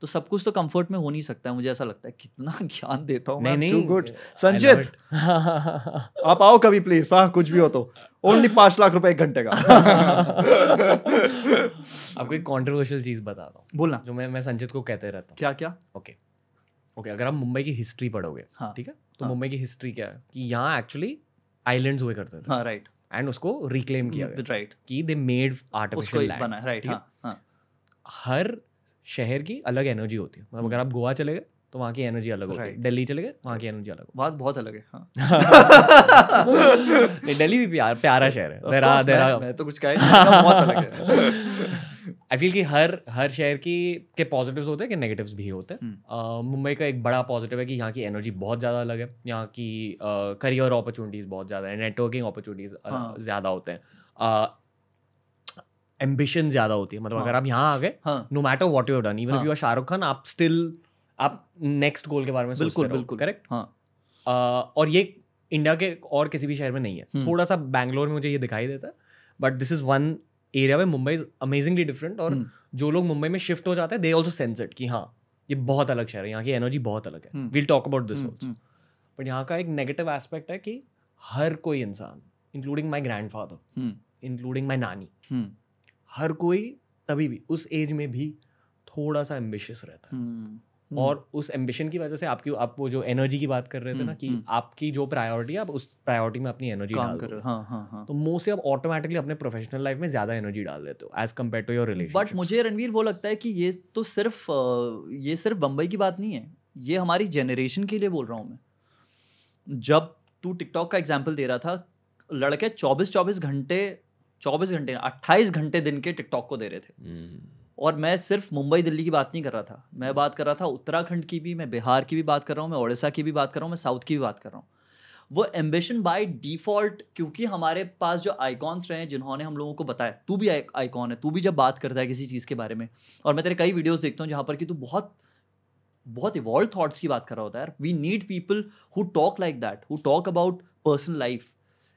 तो सब कुछ तो कंफर्ट में हो नहीं सकता है मुझे ऐसा लगता है कितना ज्ञान देता हूँ मैं टू गुड संजित आप आओ कभी प्लीज हाँ कुछ भी हो तो ओनली पांच लाख रुपए एक घंटे का आपको एक कॉन्ट्रोवर्शियल चीज बता रहा हूँ बोलना जो मैं मैं संजित को कहते रहता हूँ क्या क्या ओके okay. ओके okay, अगर आप मुंबई की हिस्ट्री पढ़ोगे हाँ ठीक है तो हाँ. मुंबई की हिस्ट्री क्या है कि यहाँ एक्चुअली आइलैंड हुए करते थे राइट हाँ, एंड उसको रिक्लेम किया राइट कि they made artificial land right हर शहर की अलग एनर्जी होती है मतलब अगर आप गोवा चले गए तो वहाँ की एनर्जी अलग होती है दिल्ली चले गए वहाँ की एनर्जी अलग बात तो बहुत अलग है हाँ दिल्ली भी प्यार प्यारा शहर है देरा देरा मैं तो कुछ कहा आई फील कि हर हर शहर की के पॉजिटिव्स होते हैं कि नेगेटिव्स भी होते हैं hmm. मुंबई का एक बड़ा पॉजिटिव है कि यहाँ की एनर्जी बहुत ज़्यादा अलग है यहाँ की करियर अपॉर्चुनिटीज़ बहुत ज़्यादा है नेटवर्किंग अपॉर्चुनिटीज़ ज़्यादा होते हैं एम्बिशन ज़्यादा होती है मतलब हाँ. अगर आप यहाँ आ गए no matter what you done even you are Shahrukh Khan आप स्टिल आप नेक्स्ट गोल के बारे में बिल्कुल बिल्कुल करेक्ट हाँ और ये इंडिया के और किसी भी शहर में नहीं है हम्म। थोड़ा सा बैंगलोर में मुझे ये दिखाई देता है but this is one area में मुंबई इज़ अमेजिंगली डिफरेंट और हम्म। जो लोग मुंबई में शिफ्ट हो जाते हैं दे ऑल्सो सेंस इट कि हाँ ये बहुत अलग शहर है यहाँ की एनर्जी बहुत अलग है we'll talk about this also but यहाँ का एक नेगेटिव एस्पेक्ट है कि हर कोई इंसान including my grand father including my नानी हम्म। हर कोई तभी भी उस एज में भी थोड़ा सा एम्बिशियस रहता है हम्म। और उस एम्बिशन की वजह से आपकी आप वो जो एनर्जी की बात कर रहे थे ना हम्म, कि हम्म। आपकी जो प्रायोरिटी है आप उस प्रायोरिटी में अपनी एनर्जी डाल कर हाँ, हाँ, हाँ। तो मोस्टली आप ऑटोमेटिकली अपने प्रोफेशनल लाइफ में ज्यादा एनर्जी डाल देते हो as compare to your relation but मुझे रणवीर वो लगता है कि ये तो सिर्फ ये सिर्फ बम्बई की बात नहीं है ये हमारी जनरेशन के लिए बोल रहा हूँ मैं जब तू टिकटॉक का एग्जाम्पल दे रहा था लड़के चौबीस चौबीस घंटे चौबीस घंटे अट्ठाईस घंटे दिन के टिकटॉक को दे रहे थे और मैं सिर्फ मुंबई दिल्ली की बात नहीं कर रहा था मैं हम्म। बात कर रहा था उत्तराखंड की भी मैं बिहार की भी बात कर रहा हूँ मैं उड़ीसा की भी बात कर रहा हूँ मैं साउथ की भी बात कर रहा हूँ वो एम्बिशन बाई डिफ़ॉल्ट क्योंकि हमारे पास जो आइकॉन्स रहे हैं जिन्होंने हम लोगों को बताया तू भी आइकॉन है तू भी जब बात करता है किसी चीज़ के बारे में और मैं तेरे कई वीडियोस देखता हूँ जहाँ पर कि तू बहुत बहुत इवॉल्व थाट्स की बात कर रहा होता है we need people who talk like that who talk about personal life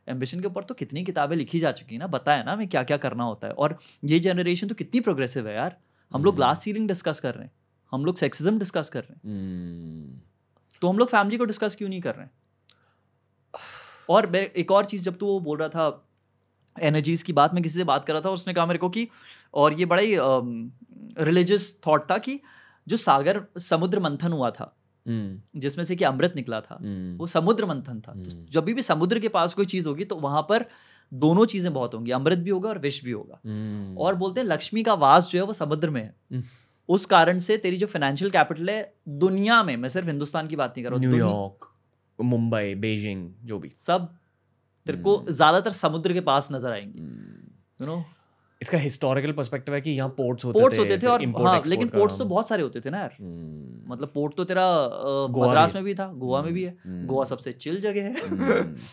ambition के ऊपर तो कितनी किताबें लिखी जा चुकी हैं ना बताया ना हमें क्या क्या करना होता है और ये जनरेशन तो कितनी प्रोग्रेसिव है यार हम लोग ग्लास सीलिंग डिस्कस कर रहे हैं हम लोग सेक्सिज्म डिस्कस कर रहे हैं हम्म। तो हम लोग फैमिली को डिस्कस क्यों नहीं कर रहे हैं और मैं एक और चीज़ जब तो वो बोल रहा था एनर्जीज की बात मैं किसी से बात कर रहा था उसने कहा मेरे को कि और ये बड़ा ही रिलीजियस थॉट था कि जो सागर समुद्र मंथन हुआ था हम्म। जिसमें से कि अमृत निकला था हम्म। वो समुद्र मंथन था तो हम्म। जब भी समुद्र के पास कोई चीज होगी तो वहां पर दोनों चीजें बहुत होंगी अमृत भी होगा और विष भी होगा और बोलते हैं लक्ष्मी का वास जो है वो समुद्र में है उस कारण से तेरी जो फाइनेंशियल कैपिटल है दुनिया में मैं सिर्फ हिंदुस्तान की बात नहीं कर रहा न्यूयॉर्क मुंबई बेजिंग जो भी सब तेरे को ज्यादातर समुद्र के पास नजर आएंगे यू नो इसका हिस्टोरिकल पर्सपेक्टिव है कि यहाँ पोर्ट्स होते पोर्ट्स होते थे और हाँ लेकिन पोर्ट्स तो बहुत सारे होते थे ना यार hmm. मतलब पोर्ट तो तेरा मद्रास में भी था गोवा में भी है hmm. गोवा सबसे चिल जगह है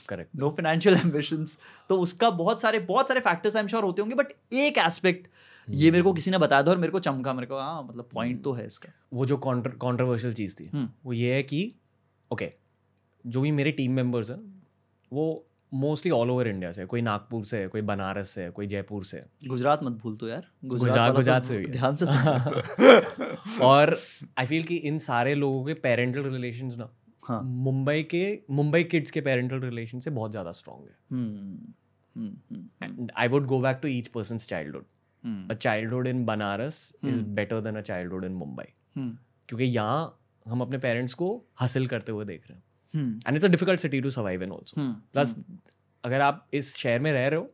करेक्ट नो फाइनेंशियल एम्बिशंस तो उसका बहुत सारे बहुत सारे फैक्टर्स आई एम श्योर होते होंगे बट एक एस्पेक्ट ये मेरे को hmm. किसी ने बताया था और मेरे को चमका मेरे को हाँ मतलब पॉइंट तो है इसका वो जो कॉन्ट्रोवर्शियल चीज़ थी वो ये है कि ओके जो भी मेरे टीम मेम्बर्स हैं वो मोस्टली ऑल ओवर इंडिया से कोई नागपुर से कोई बनारस से कोई जयपुर से गुजरात मत भूल तो यार गुजरात गुजरात तो से ध्यान से और आई फील कि इन सारे लोगों के पेरेंटल रिलेशन ना हाँ। मुंबई के मुंबई किड्स के पेरेंटल रिलेशन से बहुत ज़्यादा स्ट्रॉन्ग है I would go back to each person childhood a childhood in Banaras is better than a childhood in Mumbai क्योंकि यहाँ हम अपने पेरेंट्स को हासिल करते हुए देख रहे हैं and it's a difficult city to survive in also plus अगर आप इस शहर में रह रहे हो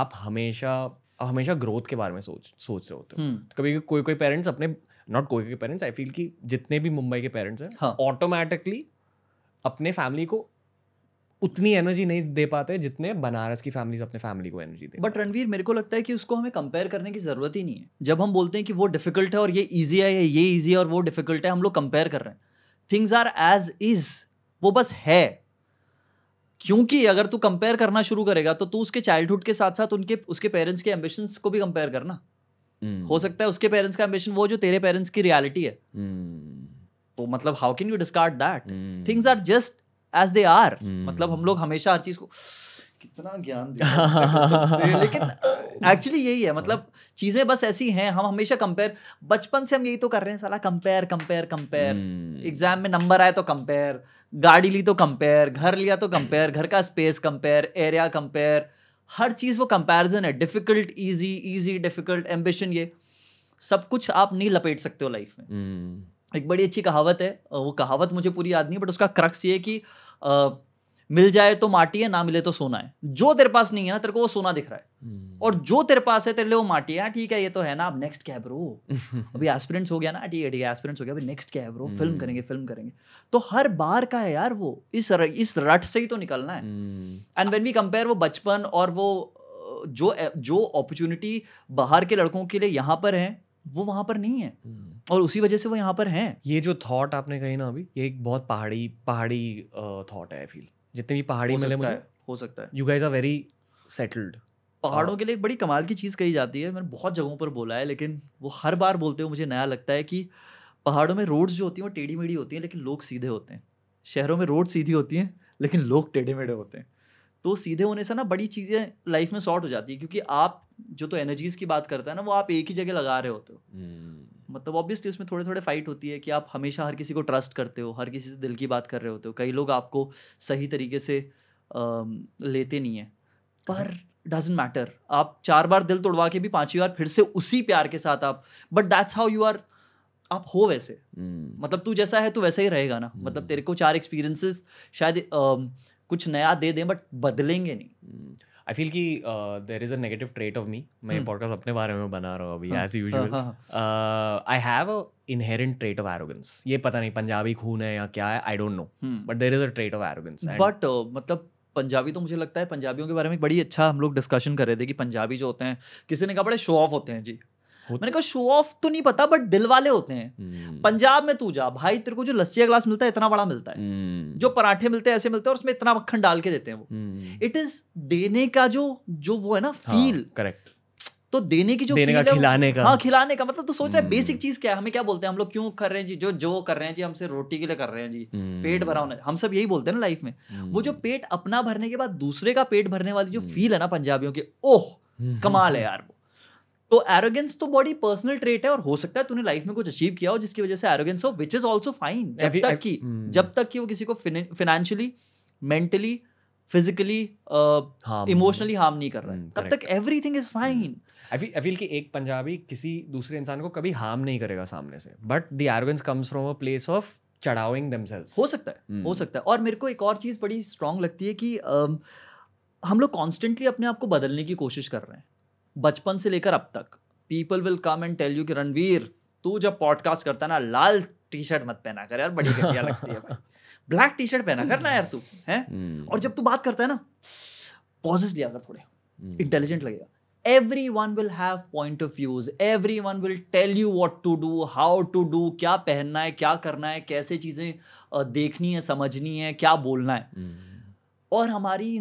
आप हमेशा हमेशा ग्रोथ के बारे में सोच सोच रहे होते हो तो कभी कोई कोई पेरेंट्स अपने नॉट कोई कोई पेरेंट्स आई फील कि जितने भी मुंबई के पेरेंट्स हैं ऑटोमेटिकली हाँ। अपने फैमिली को उतनी एनर्जी नहीं दे पाते जितने बनारस की फैमिलीज अपने फैमिली को एनर्जी दे बट रणवीर मेरे को लगता है कि उसको हमें कंपेयर करने की जरूरत ही नहीं है जब हम बोलते हैं कि वो डिफिकल्ट है और ये ईजी है ये ईजी है और वो डिफिकल्ट है हम लोग कंपेयर कर रहे हैं थिंग्स आर एज इज़ वो बस है क्योंकि अगर तू कंपेयर करना शुरू करेगा तो तू उसके चाइल्डहुड के साथ साथ उनके उसके पेरेंट्स के एम्बिशंस को भी कंपेयर करना हम्म। हो सकता है उसके पेरेंट्स का एम्बिशन वो जो तेरे पेरेंट्स की रियलिटी है हम्म। तो मतलब how can you discard that things are just as they are मतलब हम लोग हमेशा हर चीज को कितना ज्ञान दिया लेकिन एक्चुअली uh, यही है मतलब चीजें बस ऐसी हैं हम हमेशा कंपेयर बचपन से हम यही तो कर रहे हैं साला कंपेयर कंपेयर कंपेयर एग्जाम में नंबर आए तो कंपेयर गाड़ी ली तो कंपेयर घर लिया तो कंपेयर घर का स्पेस कंपेयर एरिया कंपेयर हर चीज़ वो कंपैरिजन है difficult easy easy difficult ambition ये सब कुछ आप नहीं लपेट सकते हो लाइफ में hmm. एक बड़ी अच्छी कहावत है वो कहावत मुझे पूरी याद नहीं बट उसका क्रक्स ये है कि मिल जाए तो माटी है ना मिले तो सोना है जो तेरे पास नहीं है ना तेरे को वो सोना दिख रहा है हम्म। और जो तेरे पास है तेरे लिए वो माटी है हाँ, ठीक है ये तो है ना अब नेक्स्ट क्या ब्रो अभी एस्पिरेंट्स हो गया ना ठीक है ठीक है एस्पिरेंट्स हो गया अभी नेक्स्ट क्या है ब्रो फिल्म हम्म। करेंगे फिल्म करेंगे तो हर बार का है यार वो इस र, इस रट से ही तो निकलना है एंड वेन वी कंपेयर वो बचपन और वो जो जो अपॉर्चुनिटी बाहर के लड़कों के लिए यहाँ पर है वो वहाँ पर नहीं है हम्म। और उसी वजह से वो यहाँ पर हैं ये जो थॉट आपने कही ना अभी ये एक बहुत पहाड़ी पहाड़ी थॉट है फील जितने भी पहाड़ी मिले मुझे हो सकता है you guys are very settled पहाड़ों हाँ। के लिए एक बड़ी कमाल की चीज़ कही जाती है मैंने बहुत जगहों पर बोला है लेकिन वो हर बार बोलते हुए मुझे नया लगता है कि पहाड़ों में रोड्स जो होती हैं वो टेढ़ी मेढ़ी होती हैं लेकिन लोग सीधे होते हैं शहरों में रोड सीधी होती हैं लेकिन लोग टेढ़े मेढ़े होते हैं तो सीधे होने से ना बड़ी चीज़ें लाइफ में शॉर्ट हो जाती है क्योंकि आप जो तो एनर्जीज की बात करता है ना वो आप एक ही जगह लगा रहे होते हो हम्म। मतलब ऑब्वियसली उसमें थोड़े थोड़े फाइट होती है कि आप हमेशा हर किसी को ट्रस्ट करते हो हर किसी से दिल की बात कर रहे होते हो कई लोग आपको सही तरीके से आ, लेते नहीं है पर डजेंट मैटर आप चार बार दिल तोड़वा के भी पांचवी बार फिर से उसी प्यार के साथ आप but that's how you are आप हो वैसे hmm. मतलब तू जैसा है तू वैसा ही रहेगा ना hmm. मतलब हम्म। तेरे को चार एक्सपीरियंसेस शायद आ, कुछ नया दे दें बट बदलेंगे नहीं hmm. आई फील कि there is a negative trait of me मैं पॉडकास्ट hmm. अपने बारे में बना रहा हूँ अभी as usual I have a inherent trait of arrogance ये पता नहीं पंजाबी खून है या क्या है I don't know but there is a trait of arrogance but मतलब पंजाबी तो मुझे लगता है पंजाबियों के बारे में बड़ी अच्छा हम लोग डिस्कशन कर रहे थे कि पंजाबी जो होते हैं किसी ने कहा बड़े शो ऑफ होते हैं जी मैंने तो- कहा शो ऑफ तो नहीं पता बट दिल वाले होते हैं हम्म। पंजाब में तू जा भाई तेरे को जो लस्सी का ग्लास मिलता है इतना बड़ा मिलता है हम्म। जो पराठे मिलते हैं ऐसे मिलते हैं और उसमें इतना मक्खन डाल के देते हैं वो इट हम्म। इज देने का जो जो वो है ना फील हाँ, करेक्ट तो देने की जो देने का खिलाने का हाँ खिलाने का मतलब तो सोच रहे बेसिक चीज क्या है हमें क्या बोलते हैं हम लोग क्यों कर रहे हैं जी जो जो कर रहे हैं जी हमसे रोटी के लिए कर रहे हैं जी पेट भरा होना हम सब यही बोलते हैं ना लाइफ में वो जो पेट अपना भरने के बाद दूसरे का पेट भरने वाली जो फील है ना पंजाबियों की ओह कमाल है यार वो तो एरोगेंस तो बॉडी पर्सनल ट्रेट है और हो सकता है तूने लाइफ में कुछ अचीव किया हो जिसकी वजह से एरोगेंस हो विच इज ऑल्सो फाइन जब तक कि हम्म। जब तक कि वो किसी को financially mentally physically emotionally harm नहीं कर रहा है हम्म, तब तक थिंग इज फाइन अफील फील एक पंजाबी किसी दूसरे इंसान को कभी हार्म नहीं करेगा सामने से but the arrogance comes from a place of चढ़ाविंग हो सकता है हो हम्म। सकता है और मेरे को एक और चीज़ बड़ी स्ट्रांग लगती है कि हम लोग कॉन्स्टेंटली अपने आप को बदलने की कोशिश कर रहे हैं बचपन से लेकर अब तक people will come and tell you कि रणवीर तू जब पॉडकास्ट करता ना लाल टी शर्ट मत पहना कर यार बड़ी लगती है भाई ब्लैक टी शर्ट पहना कर ना यार तू है हम्म। और जब तू बात करता है ना पॉजेस लिया कर थोड़े इंटेलिजेंट हम्म। लगेगा everyone will have point of views everyone will tell you what to do how to do क्या पहनना है क्या करना है कैसे चीज़ें देखनी है समझनी है क्या बोलना है हम्म। और हमारी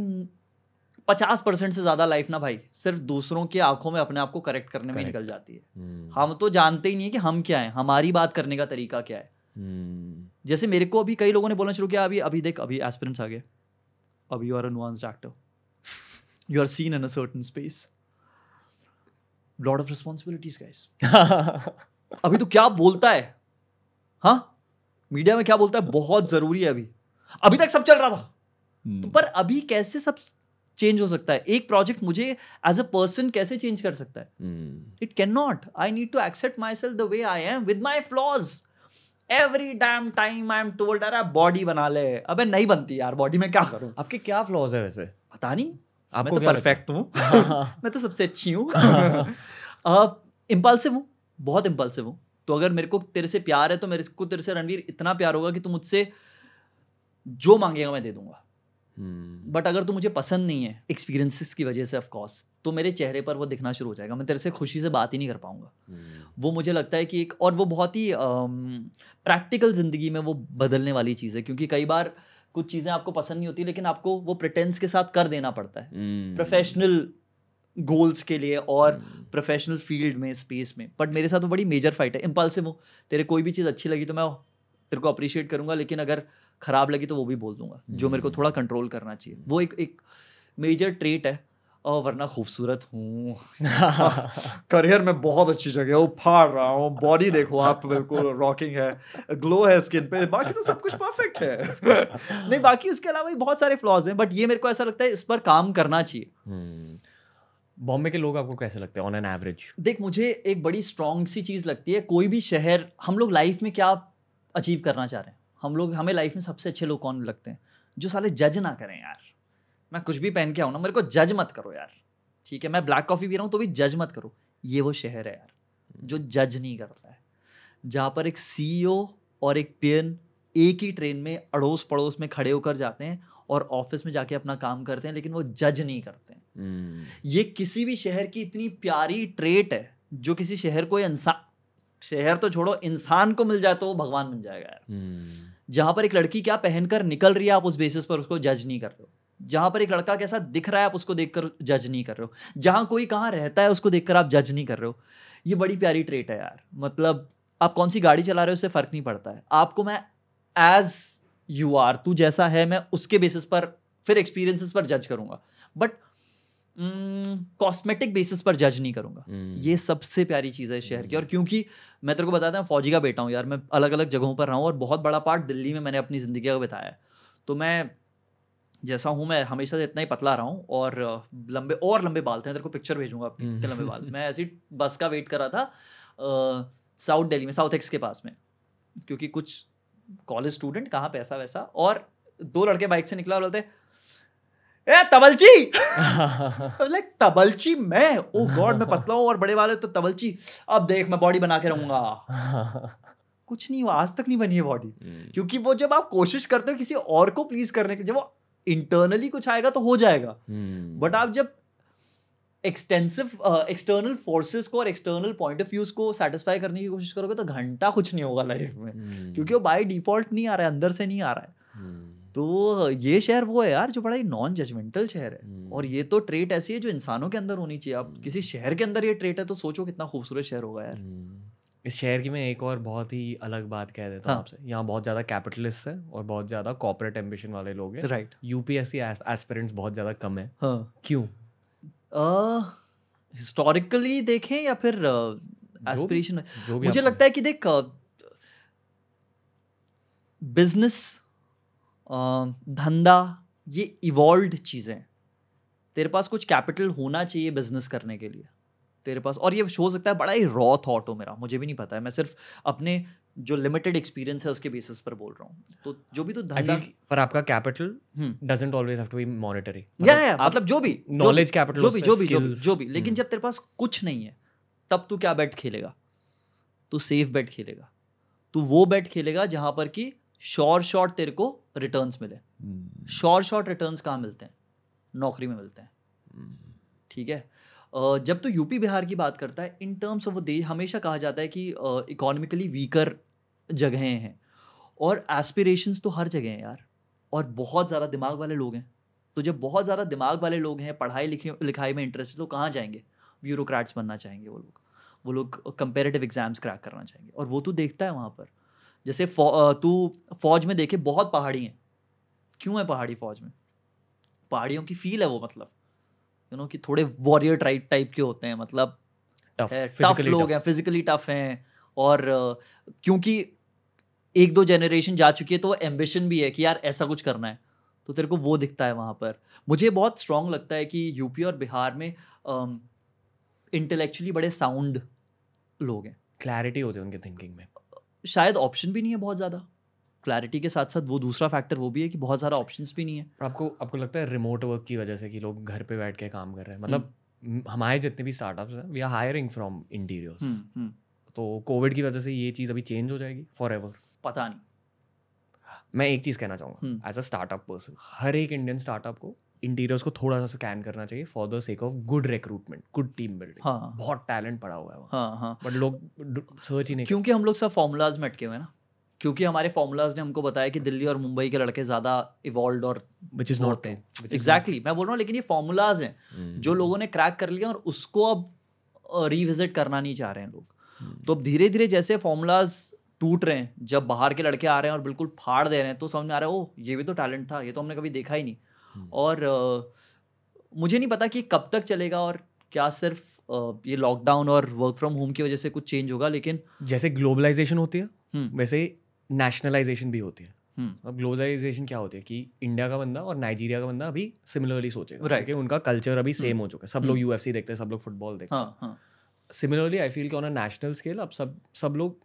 पचास परसेंट से ज्यादा लाइफ ना भाई सिर्फ दूसरों की आंखों में अपने आप को करेक्ट करने Correct. में निकल जाती है hmm. हम तो जानते ही नहीं है कि हम क्या है हमारी बात करने का तरीका क्या है hmm. जैसे मेरे को अभी कई लोगों ने बोलना शुरू किया अभी अभी देख अभी एस्पिरेंट्स आ गए अभी you are a nuanced actor you are seen in a certain space load of responsibilities guys अभी तो क्या बोलता है हाँ मीडिया में क्या बोलता है बहुत जरूरी है अभी अभी तक सब चल रहा था hmm. तो पर अभी कैसे सब चेंज हो सकता है एक प्रोजेक्ट मुझे एज अ पर्सन कैसे चेंज कर सकता है it can not I need to accept myself the way I am with my flaws every damn time I am told अरे बॉडी बना ले अबे नहीं बनती यार बॉडी में क्या करूँ आपके क्या फ्लॉज है वैसे पता नहीं आपको मैं तो परफेक्ट हूँ मैं तो सबसे अच्छी हूँ इम्पल्सिव हूँ बहुत इम्पल्सिव हूँ तो अगर मेरे को तेरे से प्यार है तो मेरे को तेरे से रणवीर इतना प्यार होगा कि तू मुझसे जो मांगेगा मैं दे दूंगा बट हम्म। अगर तू मुझे पसंद नहीं है एक्सपीरियंसिस की वजह से ऑफकोर्स तो मेरे चेहरे पर वो दिखना शुरू हो जाएगा मैं तेरे से खुशी से बात ही नहीं कर पाऊंगा hmm. वो मुझे लगता है कि एक और वो बहुत ही प्रैक्टिकल ज़िंदगी में वो बदलने वाली चीज़ है क्योंकि कई बार कुछ चीज़ें आपको पसंद नहीं होती लेकिन आपको वो प्रटेंस के साथ कर देना पड़ता है प्रोफेशनल hmm. गोल्स के लिए और प्रोफेशनल हम्म। फील्ड में स्पेस में बट मेरे साथ वो बड़ी मेजर फाइट है इम्पल्सिव हूँ तेरे कोई भी चीज़ अच्छी लगी तो मैं तेरे को अप्रिशिएट करूँगा लेकिन अगर ख़राब लगी तो वो भी बोल दूंगा जो मेरे को हम्म। थोड़ा कंट्रोल करना चाहिए वो एक एक मेजर ट्रेट है और वरना खूबसूरत हूँ करियर में बहुत अच्छी जगह हूँ फाड़ रहा हूँ बॉडी देखो आप बिल्कुल रॉकिंग है ग्लो है स्किन पे बाकी तो सब कुछ परफेक्ट है नहीं बाकी उसके अलावा भी बहुत सारे फ्लॉज हैं बट ये मेरे को ऐसा लगता है इस पर काम करना चाहिए हम्म। बॉम्बे के लोग आपको कैसे लगते हैं ऑन एन एवरेज देख मुझे एक बड़ी स्ट्रॉन्ग सी चीज़ लगती है कोई भी शहर हम लोग लाइफ में क्या अचीव करना चाह रहे हैं हम लोग हमें लाइफ में सबसे अच्छे लोग कौन लगते हैं जो साले जज ना करें यार मैं कुछ भी पहन के आऊँ ना मेरे को जज मत करो यार ठीक है मैं ब्लैक कॉफ़ी पी रहा हूँ तो भी जज मत करो ये वो शहर है यार जो जज नहीं करता है जहाँ पर एक सी e और एक पियन एक ही ट्रेन में अड़ोस पड़ोस में खड़े होकर जाते हैं और ऑफिस में जाके अपना काम करते हैं लेकिन वो जज नहीं करते हैं hmm. ये किसी भी शहर की इतनी प्यारी ट्रेट है जो किसी शहर को शहर तो छोड़ो इंसान को मिल जाए तो वो भगवान बन जाएगा यार हम्म। जहां पर एक लड़की क्या पहनकर निकल रही है आप उस बेसिस पर उसको जज नहीं कर रहे हो जहां पर एक लड़का कैसा दिख रहा है आप उसको देखकर जज नहीं कर रहे हो जहां कोई कहाँ रहता है उसको देखकर आप जज नहीं कर रहे हो ये बड़ी प्यारी ट्रेट है यार मतलब आप कौन सी गाड़ी चला रहे हो उससे फ़र्क नहीं पड़ता है आपको मैं एज यू आर तू जैसा है मैं उसके बेसिस पर फिर एक्सपीरियंसिस पर जज करूंगा बट कॉस्मेटिक hmm, बेसिस पर जज नहीं करूंगा hmm. ये सबसे प्यारी चीज़ है शहर की और क्योंकि मैं तेरे को बताता हूँ फौजी का बेटा हूँ यार मैं अलग अलग जगहों पर रहा हूँ और बहुत बड़ा पार्ट दिल्ली में मैंने अपनी ज़िंदगी का बिताया है तो मैं जैसा हूँ मैं हमेशा से इतना ही पतला रहा हूँ और लंबे और लंबे बाल थे तेरे को पिक्चर भेजूंगा इतने लंबे बाल hmm. मैं ऐसी बस का वेट कर रहा था साउथ दिल्ली में साउथ एक्स के पास में क्योंकि कुछ कॉलेज स्टूडेंट कहाँ पैसा वैसा और दो लड़के बाइक से निकला और बोलते ए तबलची लाइक तबलची मैं ओ oh गॉड मैं पतला हूँ और बड़े वाले तो तबलची अब देख मैं बॉडी बना के रहूंगा कुछ नहीं हुआ आज तक नहीं बनी है बॉडी hmm. क्योंकि वो जब आप कोशिश करते हो किसी और को प्लीज करने के जब वो इंटरनली कुछ आएगा तो हो जाएगा बट hmm. आप जब एक्सटेंसिव एक्सटर्नल फोर्सेस को और एक्सटर्नल पॉइंट ऑफ व्यूज को सेटिस्फाई करने की कोशिश करोगे तो घंटा कुछ नहीं होगा लाइफ में hmm. क्योंकि वो बाय डिफॉल्ट नहीं आ रहा है अंदर से नहीं आ रहा है hmm. तो ये शहर वो है यार जो बड़ा ही नॉन जजमेंटल शहर है और हम्म। ये तो ट्रेट ऐसी है जो इंसानों के अंदर होनी चाहिए आप हम्म। किसी शहर के अंदर ये ट्रेट है तो सोचो कितना खूबसूरत शहर होगा यार हम्म। इस शहर की मैं एक और बहुत ही अलग बात कह देता हूँ हाँ. आपसे यहाँ बहुत ज़्यादा कैपिटलिस्ट है और बहुत ज़्यादा कॉपरेट एम्बिशन वाले लोग हैं राइट यूपीएससी एस्पिरेंट्स बहुत ज़्यादा कम है हाँ क्यों हिस्टोरिकली देखें या फिर एस्पिरेशन मुझे लगता है कि देख बिजनेस धंधा ये इवॉल्व चीज़ें तेरे पास कुछ कैपिटल होना चाहिए बिजनेस करने के लिए तेरे पास और ये हो सकता है बड़ा ही रॉ थॉट हो मेरा मुझे भी नहीं पता है मैं सिर्फ अपने जो लिमिटेड एक्सपीरियंस है उसके बेसिस पर बोल रहा हूँ तो जो भी तो धंधा पर आपका capital always have to be monetary या या मतलब जो भी नॉलेज कैपिटल जो भी जो भी जो भी लेकिन हम्म। जब तेरे पास कुछ नहीं है तब तू क्या बैट खेलेगा तू सेफ बैट खेलेगा तू वो बैट खेलेगा जहाँ पर कि शॉर्ट शॉट तेरे को रिटर्न्स मिले शॉर्ट शॉर्ट रिटर्न कहाँ मिलते हैं नौकरी में मिलते हैं hmm. ठीक है जब तो यूपी बिहार की बात करता है इन टर्म्स ऑफ वो देश हमेशा कहा जाता है कि इकोनॉमिकली वीकर जगहें हैं और एस्पिरेशंस तो हर जगह हैं यार और बहुत ज़्यादा दिमाग वाले लोग हैं तो जब बहुत ज़्यादा दिमाग वाले लोग हैं पढ़ाई लिखाई में इंटरेस्ट तो कहाँ जाएंगे ब्यूरोक्रेट्स बनना चाहेंगे वो लोग वो लोग कंपेरेटिव एग्जाम्स क्रैक करना चाहेंगे और वो तो देखता है वहाँ पर जैसे फौ, तू फौज में देखे बहुत पहाड़ी हैं क्यों है पहाड़ी फौज में पहाड़ियों की फील है वो मतलब यू you नो know, कि थोड़े वॉरियर ट्राइप टाइप के होते हैं मतलब टफ लोग हैं फिजिकली टफ हैं और क्योंकि एक दो जनरेशन जा चुकी है तो एम्बिशन भी है कि यार ऐसा कुछ करना है तो तेरे को वो दिखता है वहाँ पर मुझे बहुत स्ट्रांग लगता है कि यूपी और बिहार में इंटेलेक्चुअली बड़े साउंड लोग हैं क्लैरिटी होती है उनके थिंकिंग में शायद ऑप्शन भी नहीं है बहुत ज़्यादा क्लैरिटी के साथ साथ वो दूसरा फैक्टर वो भी है कि बहुत सारा ऑप्शन भी नहीं है आपको आपको लगता है रिमोट वर्क की वजह से कि लोग घर पे बैठ के काम कर रहे हैं मतलब हम्म। हमारे जितने भी स्टार्टअप हैं we are hiring from interiors तो कोविड की वजह से ये चीज़ अभी चेंज हो जाएगी फॉर एवर पता नहीं मैं एक चीज़ कहना चाहूँगा एज अ स्टार्टअप पर्सन हर एक इंडियन स्टार्टअप को इंटीरियर्स को थोड़ा सा स्कैन करना चाहिए for the sake of good recruitment good team building हाँ बहुत टैलेंट पड़ा हुआ है हाँ हाँ बट लोग सर्च ही नहीं क्योंकि हम लोग सब फॉर्मूलाज में अटके हुए ना क्योंकि हमारे फॉर्मूलाज ने हमको बताया कि दिल्ली और मुंबई के लड़के ज्यादा इवॉल्व और विच इज नॉट एग्जैक्टली मैं बोल रहा हूँ लेकिन ये फॉर्मूलाज हैं hmm. जो लोगों ने क्रैक कर लिया और उसको अब रिविजिट करना नहीं चाह रहे हैं लोग hmm. तो अब धीरे धीरे जैसे फॉर्मूलाज टूट रहे हैं जब बाहर के लड़के आ रहे हैं और बिल्कुल फाड़ दे रहे हैं तो समझ में आ रहा है ओ ये भी तो टैलेंट था ये तो हमने कभी देखा ही नहीं हम्म। और मुझे नहीं पता कि कब तक चलेगा और क्या सिर्फ ये लॉकडाउन और वर्क फ्रॉम होम की वजह से कुछ चेंज होगा लेकिन जैसे ग्लोबलाइजेशन होती है हम्म। वैसे नेशनलाइजेशन भी होती है हम्म। अब ग्लोबलाइजेशन क्या होती है कि इंडिया का बंदा और नाइजीरिया का बंदा अभी सिमिलरली सोचेगा right. उनका कल्चर अभी सेम हो चुका है सब लोग यू देखते हैं सब लोग फुटबॉल देखते हाँ, हैं सिमिलरली आई फील कि ऑन अ नेशनल स्केल अब सब सब लोग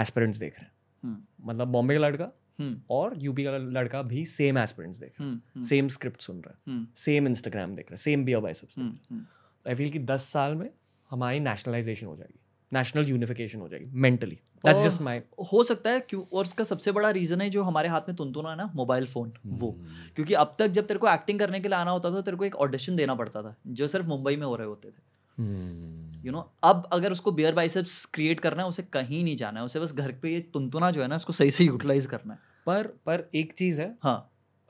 एस्पेरेंट्स देख रहे हैं मतलब बॉम्बे का लड़का हम्म। और यूपी का लड़का भी सेम एस्पिरेंट्स देख रहा है सेम हम्म, स्क्रिप्ट हम्म। सुन रहा है सेम इंस्टाग्राम देख रहा है सेम बियर बाइसेप्स देख रहा आई फील कि दस साल में हमारी नेशनलाइजेशन हो जाएगी नेशनल यूनिफिकेशन हो जाएगी मेंटली दैट्स जस्ट माय हो सकता है क्यों और उसका सबसे बड़ा रीजन है जो हमारे हाथ में तुनतुना है ना मोबाइल फोन hmm. वो क्योंकि अब तक जब तेरे को एक्टिंग करने के लिए आना होता था तेरे को एक ऑडिशन देना पड़ता था जो सिर्फ मुंबई में हो रहे होते थे hmm. यू नो अब अगर उसको बियर बाइसेप्स क्रिएट करना है उसे कहीं नहीं जाना है उसे बस घर पे ये तुनतुना जो है ना उसको सही से यूटिलाइज करना है पर पर एक चीज़ है हाँ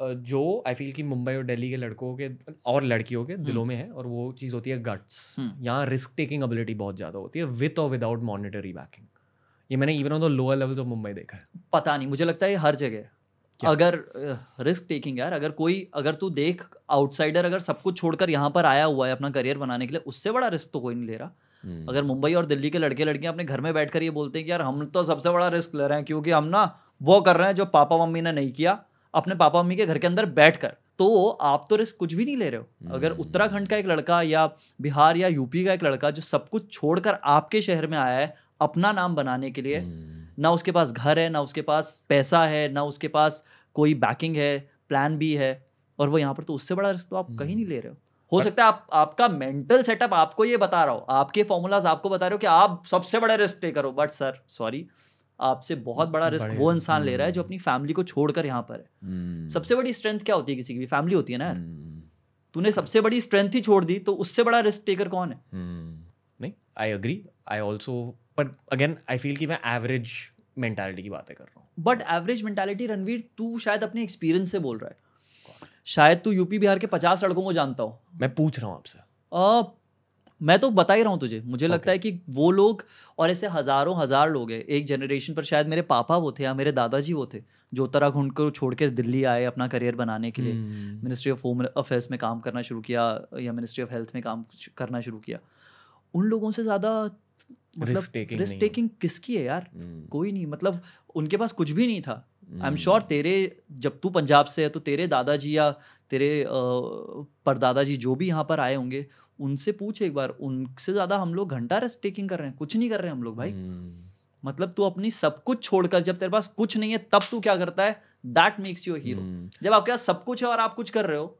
जो आई फील कि मुंबई और दिल्ली के लड़कों के और लड़कियों के दिलों हम्म। में है और वो चीज़ होती है गट्स हम्म। यहाँ रिस्क टेकिंग एबिलिटी बहुत ज़्यादा होती है विथ और विदाउट मॉनिटरी बैकिंग ये मैंने even on the lower levels of Mumbai देखा है पता नहीं मुझे लगता है हर जगह क्या? अगर रिस्क टेकिंग यार अगर कोई अगर तू देख आउटसाइडर अगर सब कुछ छोड़कर यहाँ पर आया हुआ है अपना करियर बनाने के लिए उससे बड़ा रिस्क तो कोई नहीं ले रहा हम्म। अगर मुंबई और दिल्ली के लड़के लड़कियां अपने घर में बैठ कर ये बोलते हैं कि यार हम तो सबसे बड़ा रिस्क ले रहे हैं क्योंकि हम ना वो कर रहे हैं जो पापा मम्मी ने नहीं किया अपने पापा मम्मी के घर के अंदर बैठ तो आप तो रिस्क कुछ भी नहीं ले रहे हो अगर हम्म। उत्तराखंड का एक लड़का या बिहार या यूपी का एक लड़का जो सब कुछ छोड़कर आपके शहर में आया है अपना नाम बनाने के लिए हम्म। ना उसके पास घर है ना उसके पास पैसा है ना उसके पास कोई बैकिंग है प्लान भी है और वो यहाँ पर तो उससे बड़ा रिस्क तो आप कहीं नहीं हम्म। ले रहे हो हो सकता है आप आपका मेंटल सेटअप आपको ये बता रहा हो आपके फॉर्मूलाज आपको बता रहे हो कि आप सबसे बड़ा रिस्क टेकर हो बट सर सॉरी आपसे बहुत बड़ा रिस्क वो इंसान ले रहा है जो हम्म। अपनी फैमिली को छोड़कर यहाँ पर है हम्म। सबसे बड़ी स्ट्रेंथ क्या होती है किसी की भी फैमिली होती है ना यार तूने सबसे बड़ी स्ट्रेंथ ही छोड़ दी तो उससे बड़ा रिस्क टेकर कौन है नहीं I agree I also but again I feel कि मैं एवरेज मेंटालिटी की बातें कर रहा हूँ बट एवरेज मेंटालिटी रणवीर तू शायद अपने एक्सपीरियंस से बोल रहा है शायद तू यूपी बिहार के पचास लड़कों को जानता हो मैं पूछ रहा हूँ आपसे मैं तो बता ही रहा हूँ तुझे मुझे okay. लगता है कि वो लोग और ऐसे हज़ारों हज़ार लोग हैं एक जनरेशन पर शायद मेरे पापा वो थे या मेरे दादाजी वो थे जो उत्तराखंड को छोड़ के दिल्ली आए अपना करियर बनाने के लिए मिनिस्ट्री ऑफ होम अफेयर्स में काम करना शुरू किया या मिनिस्ट्री ऑफ हेल्थ में काम करना शुरू किया उन लोगों से ज़्यादा मतलब रिस्क टेकिंग किसकी है यार hmm. कोई नहीं मतलब उनके पास कुछ भी नहीं था आई एम श्योर तेरे जब तू पंजाब से है तो तेरे दादाजी या तेरे परदादाजी जो भी यहाँ पर आए होंगे उनसे पूछ एक बार उनसे ज़्यादा हम लोग घंटा रेस्ट टेकिंग कर रहे हैं कुछ नहीं कर रहे हम लोग भाई hmm. मतलब तू अपनी सब कुछ छोड़कर जब तेरे पास कुछ नहीं है तब तू क्या करता है दैट मेक्स यू हीरो जब आपके पास सब कुछ है और आप कुछ कर रहे हो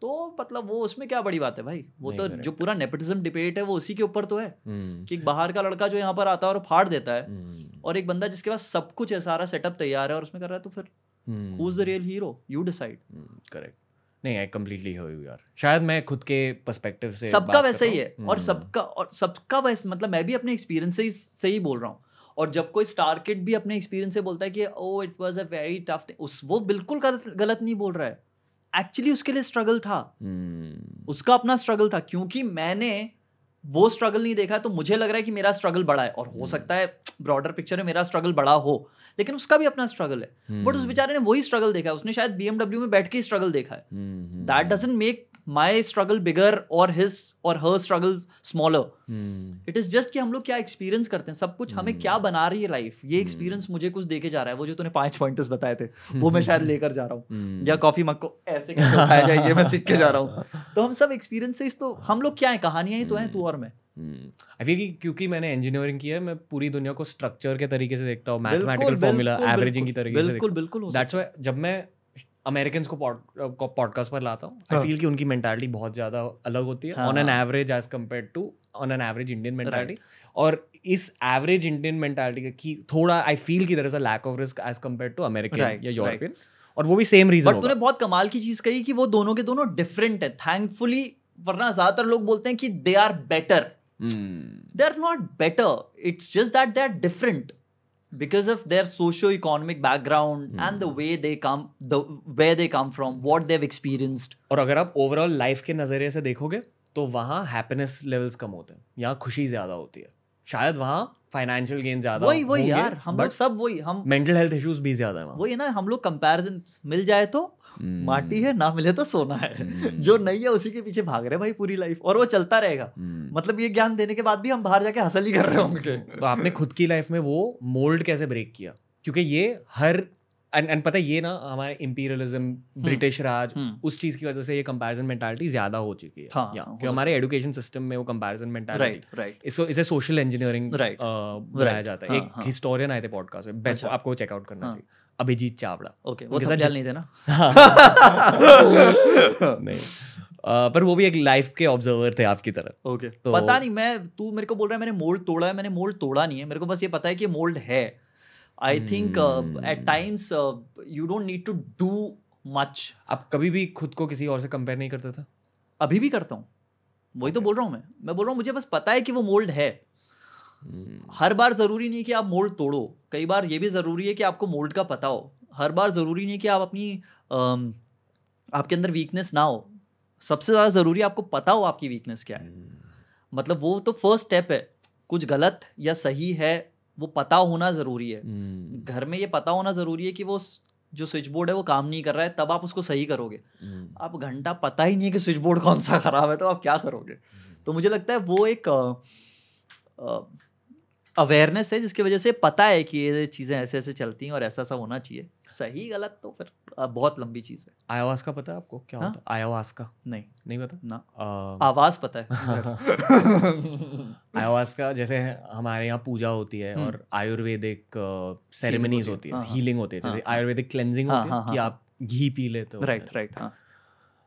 तो मतलब वो उसमें क्या बड़ी बात है भाई वो तो जो पूरा नेपटिज्म डिबेट है वो उसी के ऊपर तो है हम्म। कि एक बाहर का लड़का जो यहाँ पर आता है और फाड़ देता है हम्म। और एक बंदा जिसके पास सब कुछ है सारा सेटअप तैयार है और उसमें कर रहा है तो फिर who is the real hero you decide correct नहीं आई कम्प्लीटली यार शायद मैं खुद के पर्सपेक्टिव से सबका वैसे ही है और हम्म। सबका और सबका वैसे मतलब मैं भी अपने एक्सपीरियंस से, से ही बोल रहा हूँ और जब कोई स्टार भी अपने एक्सपीरियंस से बोलता है कि oh it was a very tough उस वो बिल्कुल गलत गलत नहीं बोल रहा है एक्चुअली उसके लिए स्ट्रगल था hmm. उसका अपना स्ट्रगल था क्योंकि मैंने वो स्ट्रगल नहीं देखा तो मुझे लग रहा है कि मेरा स्ट्रगल बड़ा है और hmm. हो हम्म। सकता है ब्रॉडर पिक्चर में मेरा स्ट्रगल बड़ा हो लेकिन उसका भी अपना स्ट्रगल है बट hmm. उस हम्म। बेचारे ने वही स्ट्रगल देखा है उसने शायद बीएमडब्ल्यू में बैठ के स्ट्रगल देखा है that doesn't make my struggle bigger और हिज और her struggle smaller it is just कि हम लोग क्या एक्सपीरियंस करते हैं सब कुछ hmm. हमें क्या बना रही है लाइफ ये एक्सपीरियंस hmm. मुझे कुछ देके जा रहा है वो जो तूने पांच पॉइंट्स बताए थे वो मैं शायद लेकर जा रहा हूँ hmm. या कॉफी मक को ऐसे कैसे जाए ये मैं सीख के जा रहा हूँ तो हम सब एक्सपीरियंसेस तो हम लोग क्या है कहानियां ही तो हैं तू hmm. और मैं आई hmm. फील क्योंकि मैंने इंजीनियरिंग किया है मैं पूरी दुनिया को स्ट्रक्चर के तरीके से देखता हूँ मैथमेटिकल फॉर्मूला एवरेजिंग की तरीके से बिल्कुल बिल्कुल दैट्स व्हाई जब मैं अमेरिकन को पॉडकास्ट uh, पर लाता हूँ आई फील हाँ। कि उनकी मैंटालिटी बहुत ज़्यादा अलग होती है on an average as compare to on an average Indian mentality और इस एवरेज इंडियन मैंटालिटी की थोड़ा आई फील की तरफ से lack of risk as compare to American या यूरोपियन और वो भी सेम रीजन बट तूने बहुत कमाल की चीज़ कही कि वो दोनों के दोनों डिफरेंट है थैंकफुली वरना ज़्यादातर लोग बोलते हैं कि they are better they are not better it's just that they are different because of their socio-economic background hmm. and the way they come the where they come from what they've experienced aur agar aap overall life ke nazariye se dekhoge to wahan happiness levels कम होते हैं यहाँ खुशी ज़्यादा होती है शायद वहाँ फाइनेंशियल गेन ज्यादा वही वही यार हम लोग सब वही हम मेंटल हेल्थ इश्यूज भी ज्यादा है वही ना हम लोग कंपैरिजन मिल जाए तो हम्म। माटी है ना मिले तो सोना है हम्म। जो नहीं है उसी के पीछे भाग रहे भाई पूरी लाइफ और वो चलता रहेगा हम्म। मतलब ये ज्ञान देने के बाद भी हम बाहर जाके हासिल ही कर रहे होंगे तो आपने खुद की लाइफ में वो मोल्ड कैसे ब्रेक किया क्योंकि ये हर एंड एंड पता है ये ना हमारे इम्पीरियलिज्म ब्रिटिश राज उस चीज की वजह से ये कंपैरिजन मेंटालिटी ज्यादा हो चुकी है हाँ, क्योंकि हमारे एजुकेशन सिस्टम में वो कंपैरिजन मेंटालिटी राइट इसको इसे सोशल इंजीनियरिंग बनाया जाता है हाँ, एक हिस्टोरियन हाँ, आए थे पॉडकास्ट में बेस्ट अच्छा। आपको चेकआउट करना हाँ। चाहिए अभिजीत चावड़ा ओके वो वो थंबनेल नहीं थे ना हाँ। नहीं Uh, पर वो भी एक लाइफ के ऑब्जर्वर थे आपकी तरह ओके okay. तो पता नहीं मैं तू मेरे को बोल रहा है मैंने मोल्ड तोड़ा है मैंने मोल्ड तोड़ा नहीं है मेरे को बस ये पता है कि मोल्ड है I think at times you don't need to do much आप कभी भी खुद को किसी और से कंपेयर नहीं करता था अभी भी करता हूँ वही तो okay. तो बोल रहा हूँ मैं मैं बोल रहा हूँ मुझे बस पता है कि वो मोल्ड है हम्म। हर बार ज़रूरी नहीं कि आप मोल्ड तोड़ो कई बार ये भी ज़रूरी है कि आपको मोल्ड का पता हो हर बार ज़रूरी नहीं कि आप अपनी आपके अंदर वीकनेस ना हो सबसे ज़्यादा ज़रूरी आपको पता हो आपकी वीकनेस क्या है हम्म। मतलब वो तो फर्स्ट स्टेप है कुछ गलत या सही है वो पता होना ज़रूरी है हम्म। घर में ये पता होना ज़रूरी है कि वो जो स्विच बोर्ड है वो काम नहीं कर रहा है तब आप उसको सही करोगे आप घंटा पता ही नहीं है कि स्विच बोर्ड कौन सा ख़राब है तो आप क्या करोगे तो मुझे लगता है वो एक आ, आ, अवेयरनेस है जिसकी वजह से पता है कि ये चीज़ें ऐसे ऐसे चलती हैं और ऐसा ऐसा होना चाहिए सही गलत तो फिर बहुत लंबी चीज़ है आयावास का पता है आपको क्या हा? होता है आयावास का नहीं नहीं पता ना आ... आवाज़ पता है आयावास का जैसे हमारे यहाँ पूजा होती है हम्म। और आयुर्वेदिक सेरेमनीज होती है हीलिंग होती है जैसे आयुर्वेदिक क्लेंजिंग होती है हाँ, हाँ। हाँ, कि आप घी पी ले तो राइट राइट हाँ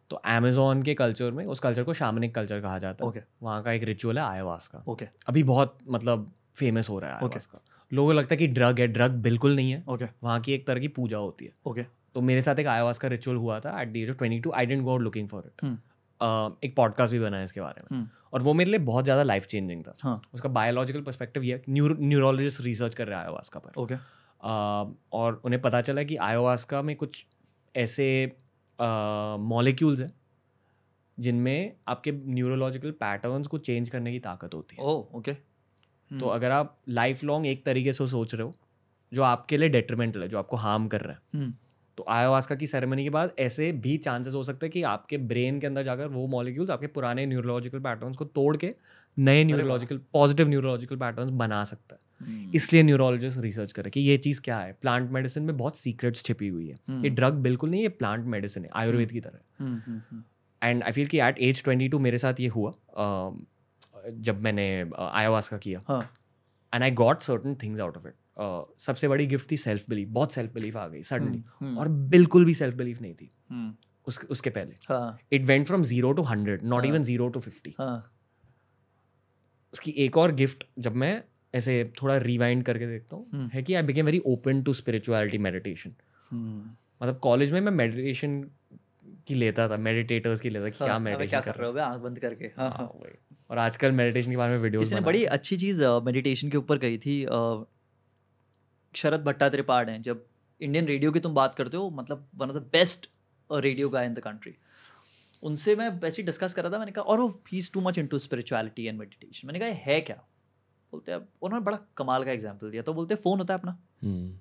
तो अमेजोन के कल्चर में उस कल्चर को शामनिक कल्चर कहा जाता है okay. वहाँ का एक रिचुअल है आयवास का ओके okay. अभी बहुत मतलब फेमस हो रहा है okay. का लोगों को लगता है कि ड्रग है ड्रग बिल्कुल नहीं है ओके okay. वहाँ की एक तरह की पूजा होती है ओके okay. तो मेरे साथ एक आयावास का रिचुअल हुआ था at the age of twenty two I didn't go out looking for it एक पॉडकास्ट भी बना है इसके बारे में hmm. और वो मेरे लिए बहुत ज़्यादा लाइफ चेंजिंग था हाँ. उसका बायोलॉजिकल परस्पेक्टिव ये न्यूरोलॉजिस्ट रिसर्च कर रहे हैं आयोवास का पर ओके और उन्हें पता चला कि आयोवास का में कुछ ऐसे मॉलिक्यूल्स हैं जिनमें आपके न्यूरोलॉजिकल पैटर्न्स को चेंज करने की ताकत होती है ओके oh, okay. तो हम्म। अगर आप लाइफ लॉन्ग एक तरीके से सोच रहे हो जो आपके लिए डेट्रीमेंटल है जो आपको हार्म कर रहा है हम्म। तो आयोवास्का की सेरेमनी के बाद ऐसे भी चांसेस हो सकते हैं कि आपके ब्रेन के अंदर जाकर वो मॉलिक्यूल्स आपके पुराने न्यूरोलॉजिकल पैटर्न्स को तोड़ के नए न्यूरोलॉजिकल पॉजिटिव न्यूरोलॉजिकल पैटर्न्स बना सकता है हम्म। इसलिए न्यूरोलॉजिस्ट रिसर्च करें कि ये चीज़ क्या है प्लांट मेडिसिन में बहुत सीक्रेट्स छिपी हुई है ये ड्रग बिल्कुल नहीं ये प्लांट मेडिसिन है आयुर्वेद की तरह एंड आई फील कि एट एज ट्वेंटी टू मेरे साथ ये हुआ जब मैंने आयावास का किया and I got certain things out of it सबसे बड़ी गिफ्ट थी सेल्फ बिलीफ बहुत सेल्फ बिलीफ आ गई सडनली हम्म, हम्म। और बिल्कुल भी सेल्फ बिलीफ नहीं थी हम्म। उस, उसके पहले it went from zero to hundred not even zero to fifty उसकी एक और गिफ्ट जब मैं ऐसे थोड़ा रिवाइंड करके देखता हूँ hmm. है कि I became very open to spirituality meditation मतलब कॉलेज में मैं मेडिटेशन की लेता था मेडिटेटर्स की लेता कि हाँ, क्या मेडिटेशन कर रहे हो आंख बंद करके हाँ, हाँ, हाँ। और आजकल मेडिटेशन के बारे में वीडियो इसने बड़ी अच्छी चीज़ मेडिटेशन के ऊपर कही थी शरद भट्टा त्रिपाठ हैं जब इंडियन रेडियो की तुम बात करते हो मतलब one of the best radio guy in the country उनसे मैं वैसे ही डिस्कस कर रहा था मैंने कहा और वो फीस too much into spirituality and meditation मैंने कहा है क्या बोलते अब उन्होंने बड़ा कमाल का एग्जाम्पल दिया तो बोलते फ़ोन होता है अपना हम्म।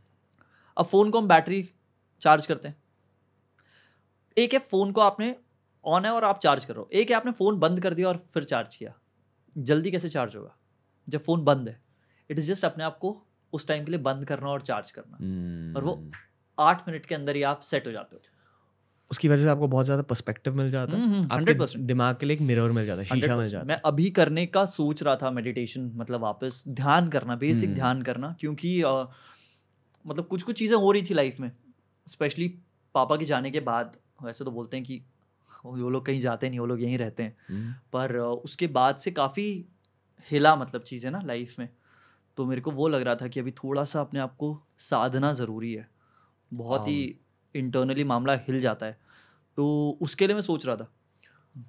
अब फ़ोन को हम बैटरी चार्ज करते हैं एक है फ़ोन को आपने ऑन है और आप चार्ज करो एक है आपने फ़ोन बंद कर दिया और फिर चार्ज किया जल्दी कैसे चार्ज होगा जब फ़ोन बंद है इट इज़ जस्ट अपने आप को उस टाइम के लिए बंद करना और चार्ज करना hmm. और वो हम्म। आठ मिनट के अंदर ही आप सेट हो जाते हो उसकी वजह से आपको बहुत ज़्यादा पर्सपेक्टिव मिल जाता है हंड्रेड हम्म, हम्म, परसेंट दिमाग के लिए एक मिरर मिल जाता है शीशा मिल जाता है मैं अभी करने का सोच रहा था मेडिटेशन मतलब वापस ध्यान करना बेसिक ध्यान करना क्योंकि आ, मतलब कुछ कुछ चीज़ें हो रही थी लाइफ में स्पेशली पापा के जाने के बाद वैसे तो बोलते हैं कि वो लोग कहीं जाते नहीं वो लोग यहीं रहते हैं हम्म। पर उसके बाद से काफ़ी हिला मतलब चीज़ें ना लाइफ में तो मेरे को वो लग रहा था कि अभी थोड़ा सा अपने आप को साधना ज़रूरी है बहुत ही इंटरनली हाँ। मामला हिल जाता है तो उसके लिए मैं सोच रहा था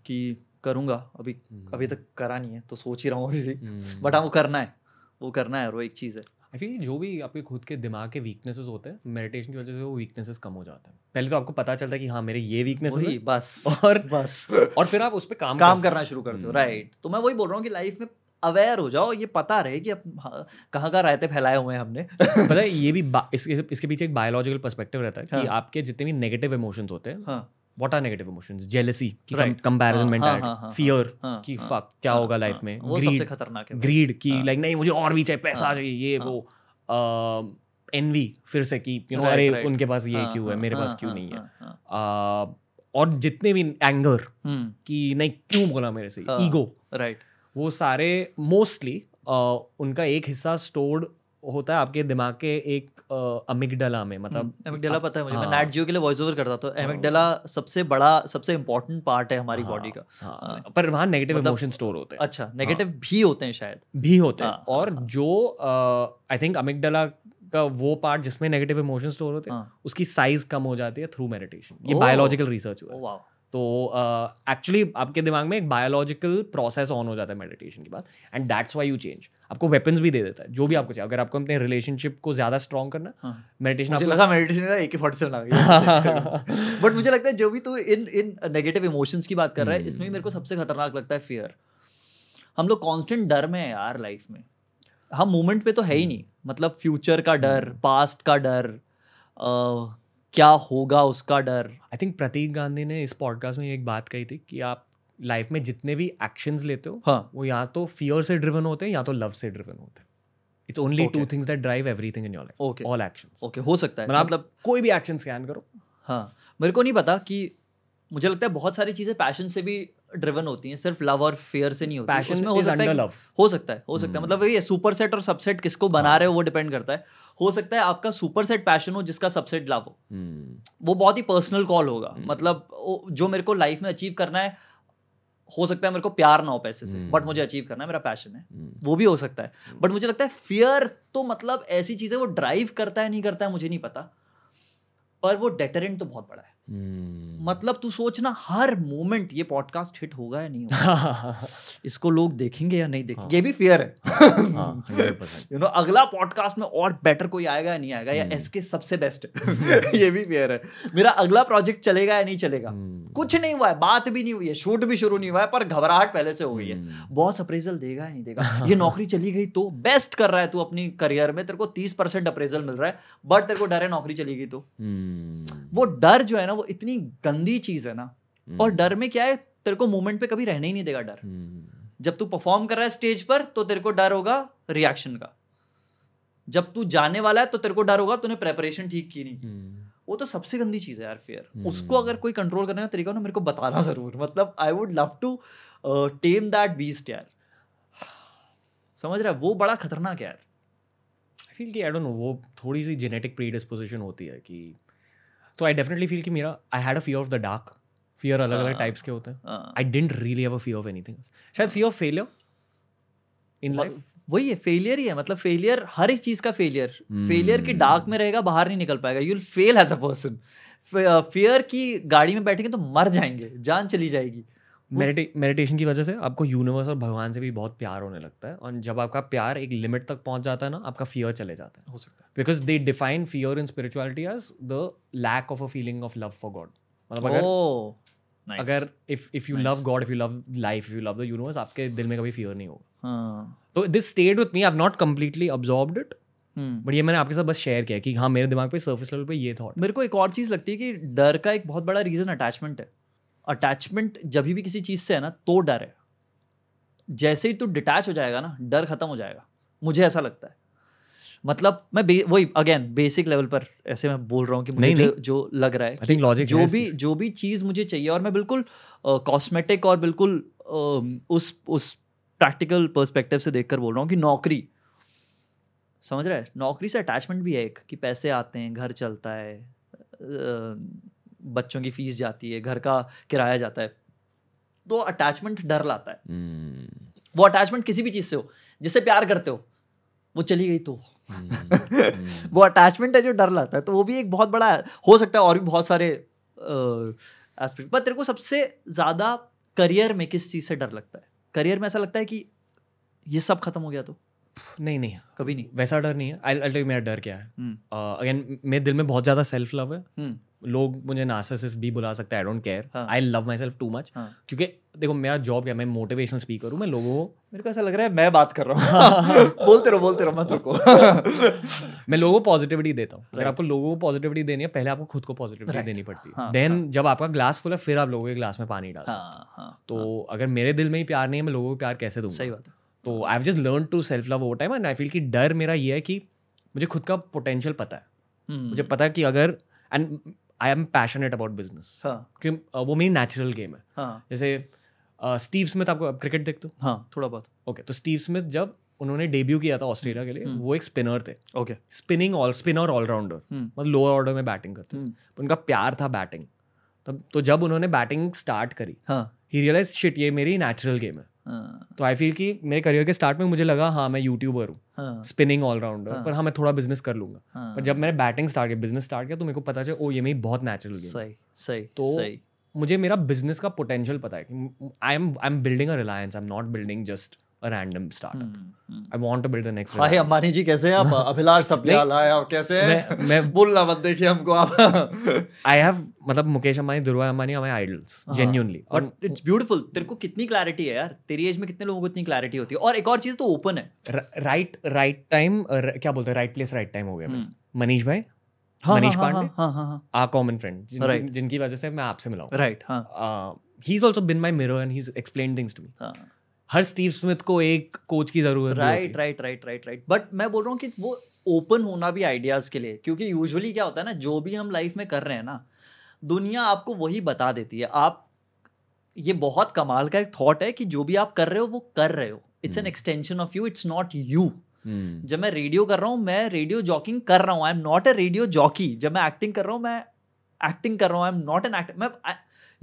कि करूँगा अभी अभी हम्म। तक करा नहीं है तो सोच ही रहा हूँ अभी भी हम्म। बट हाँ वो करना है वो करना है और वो एक चीज़ है आई फील जो भी आपके खुद के दिमाग के वीकनेसेस होते हैं मेडिटेशन की वजह से वो वीकनेसेस कम हो जाते हैं पहले तो आपको पता चलता है कि हाँ मेरे ये वीकनेस है बस और बस और फिर आप उस पर काम काम करना शुरू करते हो राइट तो मैं वही बोल रहा हूँ कि लाइफ में अवेयर हो जाओ ये पता रहे कि हाँ, कहाँ कहाँ रहते फैलाए हुए हैं हमने पता है ये भी इसके इसके पीछे एक बायोलॉजिकल पर्सपेक्टिव रहता है कि हाँ. आपके जितने भी नेगेटिव इमोशंस होते हैं हाँ. What are negative emotions jealousy की कंपैरिजन मेंटालिटी फियर की फक क्या हाँ, होगा लाइफ हाँ, में ग्रीड खतरनाक है ग्रीड की लाइक नहीं मुझे और भी चाहिए पैसा हाँ, चाहिए ये वो एनवी फिर से कि यू नो अरे उनके पास ये क्यों है मेरे पास क्यों नहीं है और जितने भी एंगर हम्म। कि नहीं क्यों बोला मेरे से ईगो राइट वो सारे मोस्टली उनका एक हिस्सा स्टोर्ड होता है आपके दिमाग के एक अमिगडला में मतलब अमिगडला हम्म, पता है मुझे हाँ, मैं जियो के लिए वॉइस ओवर करता तो अमिगडला हाँ। सबसे बड़ा सबसे इंपॉर्टेंट पार्ट है हमारी बॉडी हाँ, का हाँ, हाँ, पर वहाँ नेगेटिव इमोशन स्टोर होते हैं अच्छा नेगेटिव हाँ, भी होते हैं शायद भी होते हैं हाँ, और हाँ, जो आई थिंक अमिगडला का वो पार्ट जिसमें नेगेटिव इमोशन स्टोर होते हैं उसकी साइज कम हो जाती है थ्रू मेडिटेशन ये बायोलॉजिकल oh, रिसर्च हुआ तो एक्चुअली uh, आपके दिमाग में एक बायोलॉजिकल प्रोसेस ऑन हो जाता है मेडिटेशन के बाद and that's why you change आपको वेपन्स भी दे देता है जो भी आपको चाहिए अगर आपको अपने रिलेशनशिप को ज्यादा स्ट्रॉन्ग करना मेडिटेशन हाँ. लगा मेडिटेशन का एक ही से सेवन बट मुझे लगता है जो भी तू इन इन नेगेटिव इमोशंस की बात कर रहा है इसमें भी मेरे को सबसे खतरनाक लगता है फियर हम लोग कॉन्स्टेंट डर में है यार लाइफ में हम मोमेंट पे तो है ही हम्म। नहीं मतलब फ्यूचर का डर पास्ट हम्म। का डर क्या होगा उसका डर आई थिंक प्रतीक गांधी ने इस पॉडकास्ट में एक बात कही थी कि आप लाइफ में जितने भी एक्शंस लेते हो हाँ. वो या तो फियर से ड्रिवन होते हैं या तो लव से ड्रिवन होते हैं it's only two things that drive everything in your life all actions okay हो सकता है मतलब, मतलब कोई भी एक्शन स्कैन करो हाँ मेरे को नहीं पता कि मुझे लगता है बहुत सारी चीज़ें पैशन से भी ड्रिवन होती हैं सिर्फ लव और फेयर से नहीं होती पैशन में हो सकता है लव हो सकता है हो सकता है hmm. मतलब ये सुपर सेट और सबसेट किसको बना रहे हो वो डिपेंड करता है हो सकता है आपका सुपर सेट पैशन हो जिसका सबसेट लव हो hmm. वो बहुत ही पर्सनल कॉल होगा hmm. मतलब जो मेरे को लाइफ में अचीव करना है हो सकता है मेरे को प्यार ना हो पैसे से बट मुझे अचीव करना है मेरा पैशन है वो भी हो सकता है बट मुझे लगता है फियर तो मतलब ऐसी चीज़ है वो ड्राइव करता है नहीं करता है मुझे नहीं पता पर वो डेटरेंट तो बहुत बड़ा है Hmm. मतलब तू सोचना हर मोमेंट ये पॉडकास्ट हिट होगा या नहीं होगा इसको लोग देखेंगे या नहीं देखेंगे हाँ। ये भी फेयर है यू हाँ, नो हाँ, know, अगला पॉडकास्ट में और बेटर कोई आएगा या नहीं आएगा या एसके हम्म। सबसे बेस्ट है ये भी फेयर है मेरा अगला प्रोजेक्ट चलेगा या नहीं चलेगा हम्म। कुछ नहीं हुआ है बात भी नहीं हुई है शूट भी शुरू नहीं हुआ है पर घबराहट पहले से हो गई है बॉस अप्रेजल देगा या नहीं देगा ये नौकरी चली गई तो बेस्ट कर रहा है तू अपनी करियर में तेरे को तीस परसेंट अप्रेजल मिल रहा है बट तेरे को डर है नौकरी चली गई तो वो डर जो है ना वो इतनी गंदी चीज है ना हम्म। और डर में क्या है तेरे को मोमेंट पे कभी रहने ही नहीं देगा डर हम्म। जब तू परफॉर्म कर रहा है स्टेज पर तो तेरे को डर होगा रिएक्शन का जब तू जाने वाला है तो तेरे को डर होगा तूने प्रेपरेशन ठीक की नहीं हम्म। वो तो सबसे गंदी चीज़ है यार फेयर उसको अगर कोई कंट्रोल करने का तरीका ना मेरे को बताना ज़रूर मतलब I would love to tame that beast यार समझ रहा है वो बड़ा खतरनाक है यार आई फील कि आई डोंट नो वो थोड़ी सी जेनेटिक प्रीडिस्पोजिशन होती है कि तो आई डेफिनेटली फील कि मेरा I had a fear of the dark fear अलग अलग टाइप्स के होते हैं I didn't really have a fear of anything शायद fear of failure in life वही है फेलियर ही है मतलब फेलियर हर एक चीज का फेलियर फेलियर की डार्क में रहेगा बाहर नहीं निकल पाएगा you will fail as a person fear की गाड़ी में बैठेंगे तो मर जाएंगे जान चली जाएगी मेडिटेशन की वजह से आपको यूनिवर्स और भगवान से भी बहुत प्यार होने लगता है और जब आपका प्यार एक लिमिट तक पहुंच जाता है ना आपका फियर चले जाता है हो सकता है because they define fear in spirituality as the lack of a feeling of love for God मतलब अगर oh, अगर if if you love God if you love life you love the universe आपके दिल में कभी फियर नहीं होगा हाँ। तो this stayed with me I not completely absorb it but ये मैंने आपके साथ बस शेयर किया कि हाँ मेरे दिमाग पे सर्विस लेवल पे ये थॉट मेरे को एक और चीज़ लगती है कि डर का एक बहुत बड़ा रीज़न अटैचमेंट है अटैचमेंट जब भी किसी चीज़ से है ना तो डर है जैसे ही तू डिटैच हो जाएगा ना डर खत्म हो जाएगा मुझे ऐसा लगता है मतलब मैं वही अगेन बेसिक लेवल पर ऐसे मैं बोल रहा हूँ कि मुझे नहीं, नहीं. जो लग रहा है लॉजिक जो भी जो भी चीज़ मुझे चाहिए और मैं बिल्कुल कॉस्मेटिक uh, और बिल्कुल uh, उस उस प्रैक्टिकल पर्सपेक्टिव से देखकर बोल रहा हूँ कि नौकरी समझ रहा है नौकरी से अटैचमेंट भी है एक कि पैसे आते हैं घर चलता है uh, बच्चों की फीस जाती है घर का किराया जाता है तो अटैचमेंट डर लाता है hmm. वो अटैचमेंट किसी भी चीज़ से हो जिससे प्यार करते हो वो चली गई तो hmm. वो अटैचमेंट है जो डर लाता है तो वो भी एक बहुत बड़ा हो सकता है और भी बहुत सारे एस्पेक्ट पर तेरे को सबसे ज़्यादा करियर में किस चीज़ से डर लगता है करियर में ऐसा लगता है कि ये सब खत्म हो गया तो नहीं नहीं कभी नहीं वैसा डर नहीं है आई मेरा डर क्या है हम्म। अगेन uh, मेरे दिल में बहुत ज़्यादा सेल्फ लव है लोग मुझे नार्सिसिस्ट भी बुला सकते हैं I don't care I love myself too much क्योंकि देखो मेरा जॉब क्या मैं मोटिवेशनल स्पीकर हूँ मैं लोगों को मेरे को ऐसा लग रहा है मैं बात कर रहा हूँ हाँ। बोलते रहो बोलते रहो मत रुको मैं लोगों को पॉजिटिविटी देता हूँ अगर आपको लोगों को पॉजिटिविटी देनी है पहले आपको खुद को पॉजिटिविटी देनी पड़ती है देन हाँ, हाँ। जब आपका ग्लास फुल है फिर आप लोगों के ग्लास में पानी डाल तो अगर मेरे दिल में ही प्यार नहीं है मैं लोगों को प्यार कैसे दूँ सही बात तो I just learn to self love over time and I feel कि डर मेरा ये है कि मुझे खुद का पोटेंशियल पता है हम्म। मुझे पता है कि अगर and I am passionate about business वो मेरी नेचुरल गेम है हाँ. जैसे स्टीव स्मिथ आपको आप क्रिकेट देखते हो हाँ थोड़ा बहुत ओके तो स्टीव स्मिथ जब उन्होंने डेब्यू किया था ऑस्ट्रेलिया के लिए हम्म। वो एक स्पिनर थे okay spinning all spinner allrounder मतलब लोअर ऑर्डर में बैटिंग करते थे हम्म। तो उनका प्यार था बैटिंग तब तो जब उन्होंने बैटिंग स्टार्ट करी हाँ ही रियलाइज शिट ये मेरी नेचुरल गेम है हाँ। तो आई फील कि मेरे करियर के स्टार्ट में मुझे लगा हाँ मैं यूट्यूबर हूँ स्पिनिंग हाँ। ऑलराउंडर हाँ। पर हाँ मैं थोड़ा बिजनेस कर लूंगा पर जब मैंने बैटिंग स्टार्ट किया बिजनेस स्टार्ट किया तो मेरे को पता चला ओ ये मेरी बहुत नेचुरल सही सही तो मुझे मेरा बिजनेस का पोटेंशियल पता है कि I am I am building a Reliance I am not building just a random startup. Hmm, hmm. I want to build the next. Hi Ambani ji कैसे हैं आप अभिलाष थपलियाल हाय आप कैसे हैं मैं बोलना मत देखिए हमको आप I have मतलब Mukesh Ambani Durga Ambani are idols genuinely और इट्स ब्यूटीफुल तेरे को कितनी क्लैरिटी है यार तेरी एज में कितने लोगों को इतनी क्लैरिटी होती है और एक और चीज तो ओपन है राइट राइट टाइम क्या बोलते हैं राइट प्लेस राइट टाइम हो गया hmm. मनीष भाई हाँ, हाँ, मनीष हाँ, पांडे आ कॉमन फ्रेंड जिनकी वजह से मैं आपसे मिला right he is mirror and he is explain things to me हर स्टीव स्मिथ को एक कोच की जरूरत right right right right right but मैं बोल रहा हूँ कि वो ओपन होना भी आइडियाज़ के लिए क्योंकि यूजुअली क्या होता है ना जो भी हम लाइफ में कर रहे हैं ना दुनिया आपको वही बता देती है आप ये बहुत कमाल का एक थॉट है कि जो भी आप कर रहे हो वो कर रहे हो it's an extension of you it's not you जब मैं रेडियो कर रहा हूँ मैं रेडियो जॉकिंग कर रहा हूँ I am not a radio jockey जब मैं एक्टिंग कर रहा हूँ मैं एक्टिंग कर रहा हूँ I am not an actor मैं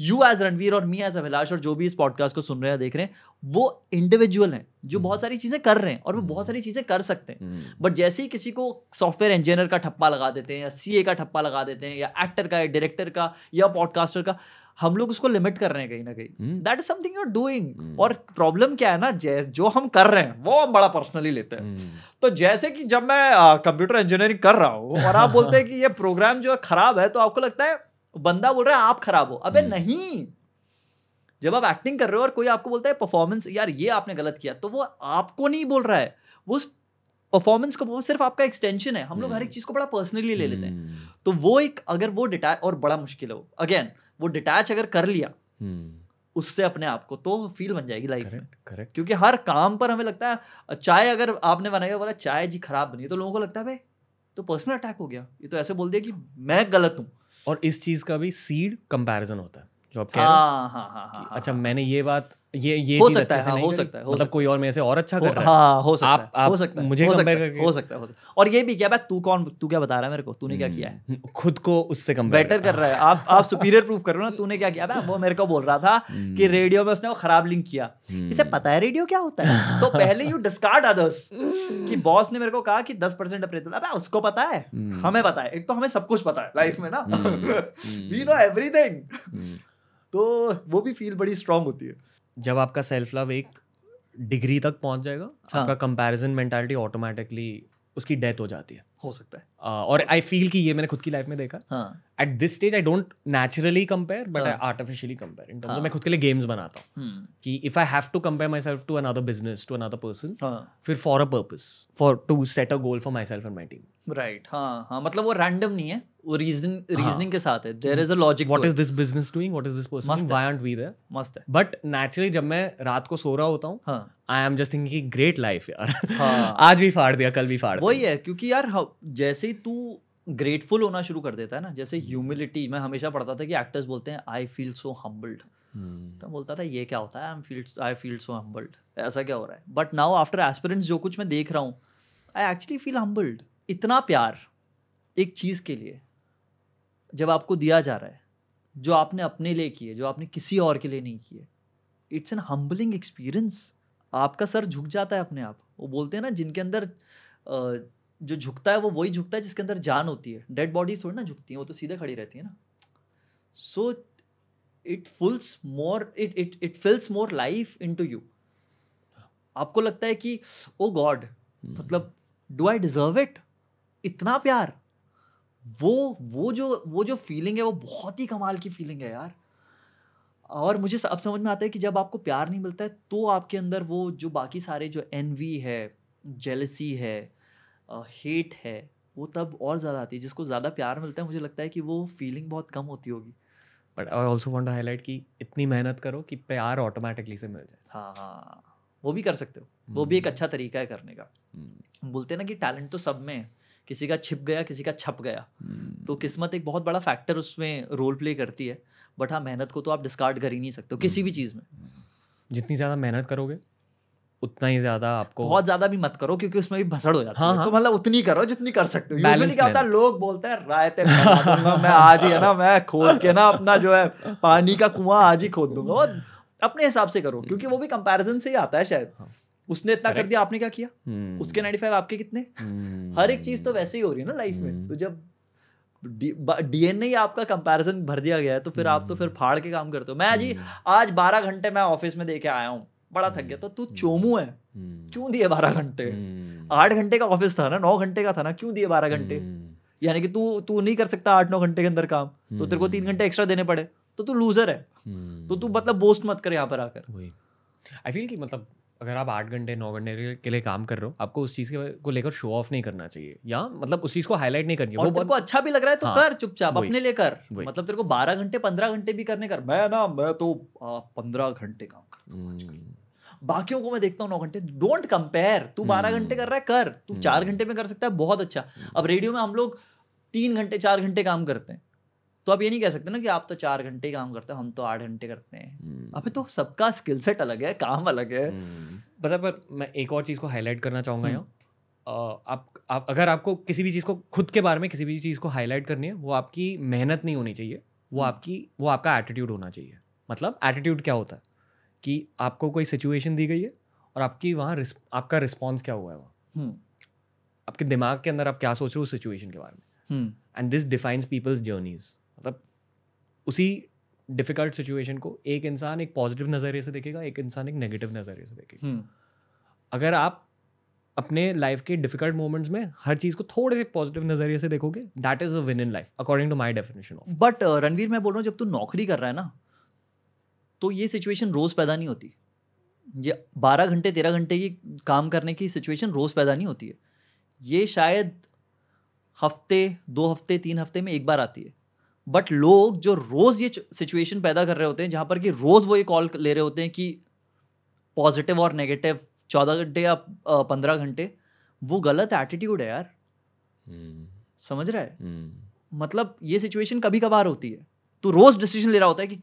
यू एज रणवीर और मी एज अभिलाष और जो भी इस पॉडकास्ट को सुन रहे हैं देख रहे हैं वो इंडिविजुअल हैं जो बहुत hmm. सारी चीज़ें कर रहे हैं और वो hmm. बहुत सारी चीज़ें कर सकते हैं बट hmm. जैसे ही किसी को सॉफ्टवेयर इंजीनियर का ठप्पा लगा देते हैं या सी का ठप्पा लगा देते हैं या एक्टर का या डायरेक्टर का या पॉडकास्टर का हम लोग उसको लिमिट कर रहे हैं कहीं ना कहीं that is something you're doing और प्रॉब्लम क्या है ना जो हम कर रहे हैं वो हम बड़ा पर्सनली लेते हैं hmm. तो जैसे कि जब मैं कंप्यूटर इंजीनियरिंग कर रहा हूँ और आप बोलते हैं कि ये प्रोग्राम जो है खराब है तो आपको लगता है बंदा बोल रहा है आप खराब हो अबे हम्म। नहीं जब आप एक्टिंग कर रहे हो और कोई आपको बोलता है परफॉर्मेंस यार ये आपने गलत किया तो वो आपको नहीं बोल रहा है वो उस परफॉर्मेंस को वो सिर्फ आपका एक्सटेंशन है हम लोग हर एक हम्म। चीज़ को बड़ा पर्सनली ले लेते हैं हम्म। तो वो एक अगर वो डिटैच और बड़ा मुश्किल है वो अगेन वो डिटैच अगर कर लिया उससे अपने आप को तो फील बन जाएगी लाइफ में करेक्ट क्योंकि हर काम पर हमें लगता है चाय अगर आपने बनाया बोला चाय जी खराब बनी तो लोगों को लगता है भाई तो पर्सनल अटैक हो गया ये तो ऐसे बोल दिया कि मैं गलत हूँ और इस चीज़ का भी सीड कंपैरिजन होता है जो आप कह रहे हो हाँ, हाँ, हाँ, अच्छा मैंने ये बात ये ये हो हाँ, सकता है हो मतलब सकता है मतलब कोई और मेरे से और अच्छा कर रहा है हाँ, हो सकता है हो सकता है मुझे हो सकता है हो सकता है और ये भी क्या भाई तू कौन तू क्या बता रहा है मेरे को तूने क्या किया है हम्म, खुद को उससे कम बेटर कर रहा है आप आप सुपीरियर प्रूफ कर रहे हो ना तूने क्या किया वो मेरे को बोल रहा था कि रेडियो हम्म। में उसने वो खराब लिंक किया हम्म। इसे पता है रेडियो क्या होता है तो पहले यू डिस्कार्ड अदर्स कि बॉस ने मेरे को कहा कि 10% अप्रेजल अबे उसको पता है हमें पता है एक तो हमें सब कुछ पता है लाइफ में ना वी नो एवरीथिंग तो वो भी फील बड़ी स्ट्रांग होती है जब आपका सेल्फ लव एक डिग्री तक पहुंच जाएगा हाँ. आपका कंपैरिजन मेंटालिटी ऑटोमेटिकली उसकी डेथ हो जाती है हो सकता है uh, और आई फील कि ये मैंने खुद की लाइफ में देखा at this stage I don't naturally compare but I artificially compare in terms मैं खुद के लिए गेम्स बनाता हूँ hmm. कि if I have to compare myself to another business to another person फिर for a purpose for to set a goal for myself and my team right हाँ हाँ मतलब वो रैंडम नहीं है वो रीजन रीजनिंग के साथ है there is a logic what is this business doing what is this person why aren't we there मस्त है बट नेचुरली जब मैं रात को सो रहा होता हूँ I am just thinking great life यार हाँ। आज भी फाड़ दिया कल भी फाड़ वही है क्योंकि यार जैसे ही तू ग्रेटफुल होना शुरू कर देता है ना जैसे ह्यूमिलिटी मैं हमेशा पढ़ता था कि एक्टर्स बोलते हैं आई फील सो हम्बल्ड तो बोलता था ये क्या होता है I feel I feel so humbled ऐसा क्या हो रहा है बट नाउ आफ्टर एस्पिरेंट्स जो कुछ मैं देख रहा हूँ आई एक्चुअली फील हम्बल्ड इतना प्यार एक चीज़ के लिए जब आपको दिया जा रहा है जो आपने अपने लिए किए जो आपने किसी और के लिए नहीं किए इट्स एन हम्बलिंग एक्सपीरियंस आपका सर झुक जाता है अपने आप वो बोलते हैं ना जिनके अंदर जो झुकता है वो वही झुकता है जिसके अंदर जान होती है डेड बॉडीज थोड़ी ना झुकती हैं वो तो सीधे खड़ी रहती है ना so it fools more it it it fills more life into you आपको लगता है कि ओ oh गॉड हम्म। मतलब डू आई डिजर्व इट इतना प्यार वो वो जो वो जो फीलिंग है वो बहुत ही कमाल की फीलिंग है यार और मुझे अब समझ में आता है कि जब आपको प्यार नहीं मिलता है तो आपके अंदर वो जो बाकी सारे जो एन है जेलसी है हेट है वो तब और ज़्यादा आती है जिसको ज़्यादा प्यार मिलता है मुझे लगता है कि वो फीलिंग बहुत कम होती होगी but I also want highlight कि इतनी मेहनत करो कि प्यार ऑटोमेटिकली से मिल जाए हाँ हाँ वो भी कर सकते हो hmm. वो भी हम्म। एक अच्छा तरीका है करने का hmm. बोलते हैं ना कि टैलेंट तो सब में है किसी का छिप गया किसी का छप गया तो हम्म। किस्मत एक बहुत बड़ा फैक्टर उसमें रोल प्ले करती है बट हाँ मेहनत को तो आप डिस्कार्ड कर ही नहीं सकते किसी भी चीज़ में हम्म। जितनी ज़्यादा मेहनत करोगे उतना ही ज्यादा आपको बहुत ज्यादा भी मत करो क्योंकि उसमें भी भसड़ हो जाता हाँ, है तो हाँ. तो मतलब उतनी करो जितनी कर सकते हो यूजुअली क्या होता है लोग बोलते हैं तेरे मैं आज ही है ना मैं खोद के ना अपना जो है पानी का कुआं आज ही खोद दूंगा अपने हिसाब से करो क्योंकि वो भी कंपैरिजन से ही आता है शायद हाँ। उसने इतना कर दिया आपने क्या किया हम्म। उसके नाइन्टी फाइव आपके कितने हम्म। हर एक चीज तो वैसे ही हो रही है ना लाइफ में हम्म। तो जब डीएनए ही आपका कंपैरिजन भर दिया गया है तो फिर आप तो फिर फाड़ के काम करते हो मैं जी आज बारह घंटे मैं ऑफिस में देके आया हूँ बड़ा थक गया तो तू चोमू है क्यों दिए बारह घंटे आठ घंटे का ऑफिस था ना नौ घंटे का था ना क्यों दिए बारह घंटे यानी कि तू तू नहीं कर सकता आठ नौ घंटे के अंदर काम तो तेरे को तीन घंटे एक्स्ट्रा देने पड़े तो तू लूजर है तो तू मतलब बोस्ट मत कर यहाँ पर आकर आई फील कि मतलब अगर आप आठ घंटे नौ घंटे के लिए काम कर रहे हो आपको उस चीज़ के को लेकर शो ऑफ नहीं करना चाहिए या मतलब उस चीज़ को हाईलाइट नहीं करनी और तेरे को अच्छा भी लग रहा है तो हाँ, कर चुपचाप अपने लिए कर मतलब तेरे को बारह घंटे पंद्रह घंटे भी करने कर मैं ना मैं तो पंद्रह घंटे काम करता हूँ हम्म। बाकियों को मैं देखता हूँ नौ घंटे डोंट कंपेयर तू बारह हम्म। घंटे कर रहा है कर तू हम्म। चार घंटे में कर सकता है बहुत अच्छा अब रेडियो में हम लोग तीन घंटे चार घंटे काम करते हैं तो आप ये नहीं कह सकते ना कि आप तो चार घंटे काम करते हो हम तो आठ घंटे करते हैं हम्म। अबे तो सबका स्किल सेट अलग है काम अलग है हम्म। बराबर मैं एक और चीज़ को हाईलाइट करना चाहूँगा हम्म। यहाँ आप आप अगर आपको किसी भी चीज़ को खुद के बारे में किसी भी चीज़ को हाईलाइट करनी है वो आपकी मेहनत नहीं होनी चाहिए वो आपकी वो आपका एटीट्यूड होना चाहिए मतलब एटीट्यूड क्या होता है कि आपको कोई सिचुएशन दी गई है और आपकी वहाँ आपका रिस्पॉन्स क्या हुआ है वहाँ आपके दिमाग के अंदर आप क्या सोच रहे हो उस सिचुएशन के बारे में and this defines people's journeys मतलब उसी डिफिकल्ट सिचुएशन को एक इंसान एक पॉजिटिव नज़रिए से देखेगा एक इंसान एक नेगेटिव नज़रिए से देखेगा हम्म। अगर आप अपने लाइफ के डिफिकल्ट मोमेंट्स में हर चीज़ को थोड़े से पॉजिटिव नज़रिए से देखोगे that is a win in life according to my definition of but Ranveer मैं बोल रहा हूँ जब तू नौकरी कर रहा है ना तो ये सिचुएशन रोज़ पैदा नहीं होती ये बारह घंटे तेरह घंटे की काम करने की सिचुएशन रोज़ पैदा नहीं होती है ये शायद हफ्ते दो हफ्ते तीन हफ्ते में एक बार आती है बट लोग जो रोज़ ये सिचुएशन पैदा कर रहे होते हैं जहां पर कि रोज़ वो ये कॉल ले रहे होते हैं कि पॉजिटिव और नेगेटिव चौदह घंटे या पंद्रह घंटे वो गलत एटीट्यूड है यार hmm. समझ रहा है hmm. मतलब ये सिचुएशन कभी कभार होती है तो रोज़ डिसीजन ले रहा होता है कि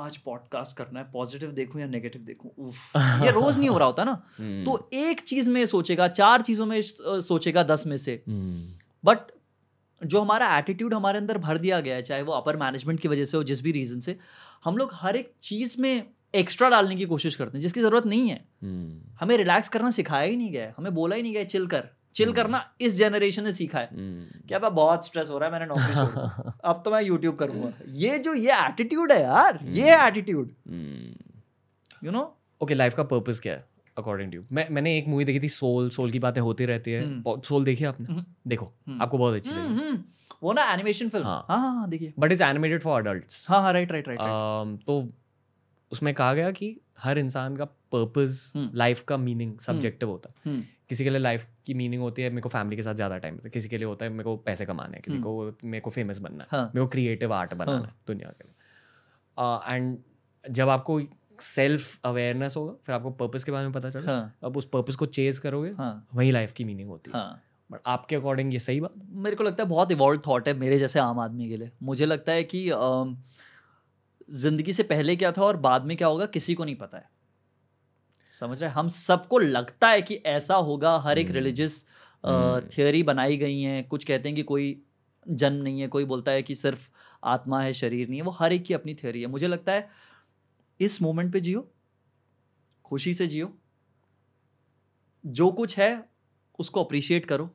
आज पॉडकास्ट करना है पॉजिटिव देखूं या नेगेटिव देखूं उफ ये रोज नहीं हो रहा होता ना hmm. तो एक चीज में सोचेगा चार चीजों में सोचेगा दस में से बट जो हमारा एटीट्यूड हमारे अंदर भर दिया गया है चाहे वो अपर मैनेजमेंट की वजह से हो जिस भी रीज़न से हम लोग हर एक चीज़ में एक्स्ट्रा डालने की कोशिश करते हैं जिसकी ज़रूरत नहीं है hmm. हमें रिलैक्स करना सिखाया ही नहीं गया हमें बोला ही नहीं गया चिल कर चिल हम्म। करना इस जनरेशन ने सीखा है हम्म। क्या भाई बहुत स्ट्रेस हो रहा है मैंने नौकरी अब तो मैं यूट्यूब करूंगा ये जो ये एटीट्यूड है यार ये attitude you know okay life का पर्पस क्या है अकॉर्डिंग टू मैं मैंने एक मूवी देखी थी सोल सोल की बातें होती रहती हम्म। है सोल देखी आपने हम्म। देखो हम्म। आपको बहुत अच्छी लगी वो ना एनिमेशन फिल्म हाँ। हाँ, हाँ हाँ देखिए but it's animated for adult हाँ हाँ राइट राइट राइट तो उसमें कहा गया कि हर इंसान का पर्पज लाइफ का मीनिंग सब्जेक्टिव होता है किसी के लिए लाइफ की मीनिंग होती है मेरे को फैमिली के साथ ज़्यादा टाइम होता है किसी के लिए होता है मेरे को पैसे कमाने हैं किसी को मेरे को फेमस बनना है हाँ। मेरे को क्रिएटिव आर्ट बनाना है दुनिया के लिए एंड uh, जब आपको सेल्फ अवेयरनेस होगा फिर आपको पर्पस के बारे में पता चलेगा हाँ. अब उस पर्पस को चेज करोगे हाँ. वही लाइफ की मीनिंग होती है हाँ. बट आपके अकॉर्डिंग ये सही बात मेरे को लगता है बहुत इवॉल्व थॉट है मेरे जैसे आम आदमी के लिए मुझे लगता है कि ज़िंदगी से पहले क्या था और बाद में क्या होगा किसी को नहीं पता है समझ रहे हम सबको लगता है कि ऐसा होगा हर एक रिलीजियस हम्म। थियोरी हम्म। बनाई गई हैं कुछ कहते हैं कि कोई जन्म नहीं है कोई बोलता है कि सिर्फ आत्मा है शरीर नहीं है वो हर एक की अपनी थियोरी है मुझे लगता है इस मोमेंट पे जियो खुशी से जियो जो कुछ है उसको अप्रिशिएट करो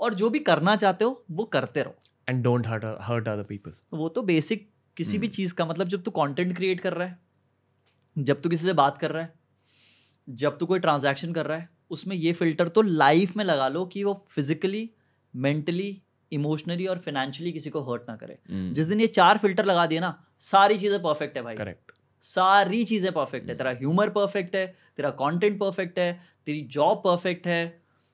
और जो भी करना चाहते हो वो करते रहो and don't hurt hurt other people वो तो बेसिक किसी hmm. भी चीज़ का मतलब जब तू कंटेंट क्रिएट कर रहा है जब तू किसी से बात कर रहा है जब तू कोई ट्रांजैक्शन कर रहा है उसमें ये फिल्टर तो लाइफ में लगा लो कि वो फिजिकली मेंटली इमोशनली और फाइनेंशियली किसी को हर्ट ना करे hmm. जिस दिन ये चार फिल्टर लगा दिए ना सारी चीज़ें परफेक्ट है भाई करेक्ट सारी चीज़ें परफेक्ट हम्म। है तेरा ह्यूमर परफेक्ट है तेरा कंटेंट परफेक्ट है तेरी जॉब परफेक्ट है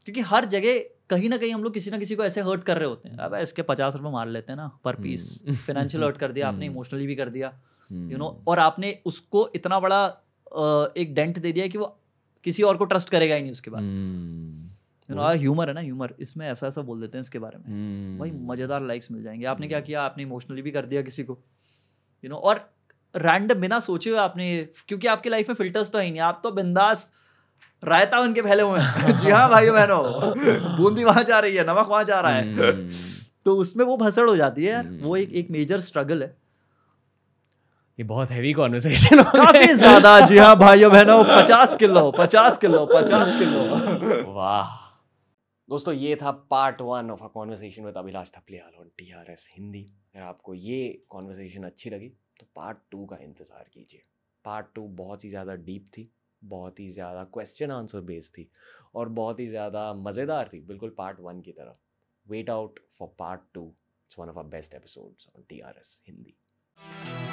क्योंकि हर जगह कहीं ना कहीं हम लोग किसी ना किसी को ऐसे हर्ट कर रहे होते हैं अब इसके पचास रुपये मार लेते हैं ना पर पीस फाइनेंशियल हर्ट कर दिया आपने इमोशनली हम्म। भी कर दिया यू हम्म। नो और आपने उसको इतना बड़ा एक डेंट दे दिया कि वो किसी और को ट्रस्ट करेगा ही नहीं उसके बाद यू नो ह्यूमर है ना ह्यूमर इसमें ऐसा ऐसा बोल देते हैं इसके बारे में भाई मज़ेदार लाइक्स मिल जाएंगे आपने क्या किया आपने इमोशनली भी कर दिया किसी को यू नो और रैंडम बिना सोचे हुए आपने क्योंकि आपकी लाइफ में फिल्टर्स तो है नहीं आप तो बिंदास रायता उनके फैले हुए जी हाँ भाई बहनों बूंदी वहां जा रही है नमक वहां जा रहा है हम्म। तो उसमें वो भसड़ हो जाती है यार वो एक हम्म। एक मेजर स्ट्रगल है ये बहुत हैवी कॉन्वर्सेशन काफी ज्यादा जी हाँ भाइयों बहनों पचास किलो पचास किलो पचास किलो वाह दोस्तों ये था part one of a conversation with Abhilash Thapliyal on T R S Hindi अगर आपको ये कॉन्वर्सेशन अच्छी लगी तो पार्ट टू का इंतज़ार कीजिए पार्ट टू बहुत ही ज़्यादा डीप थी बहुत ही ज़्यादा क्वेश्चन आंसर बेस्ड थी और बहुत ही ज़्यादा मज़ेदार थी बिल्कुल पार्ट वन की तरह wait out for part two it's one of our best episodes on T R S Hindi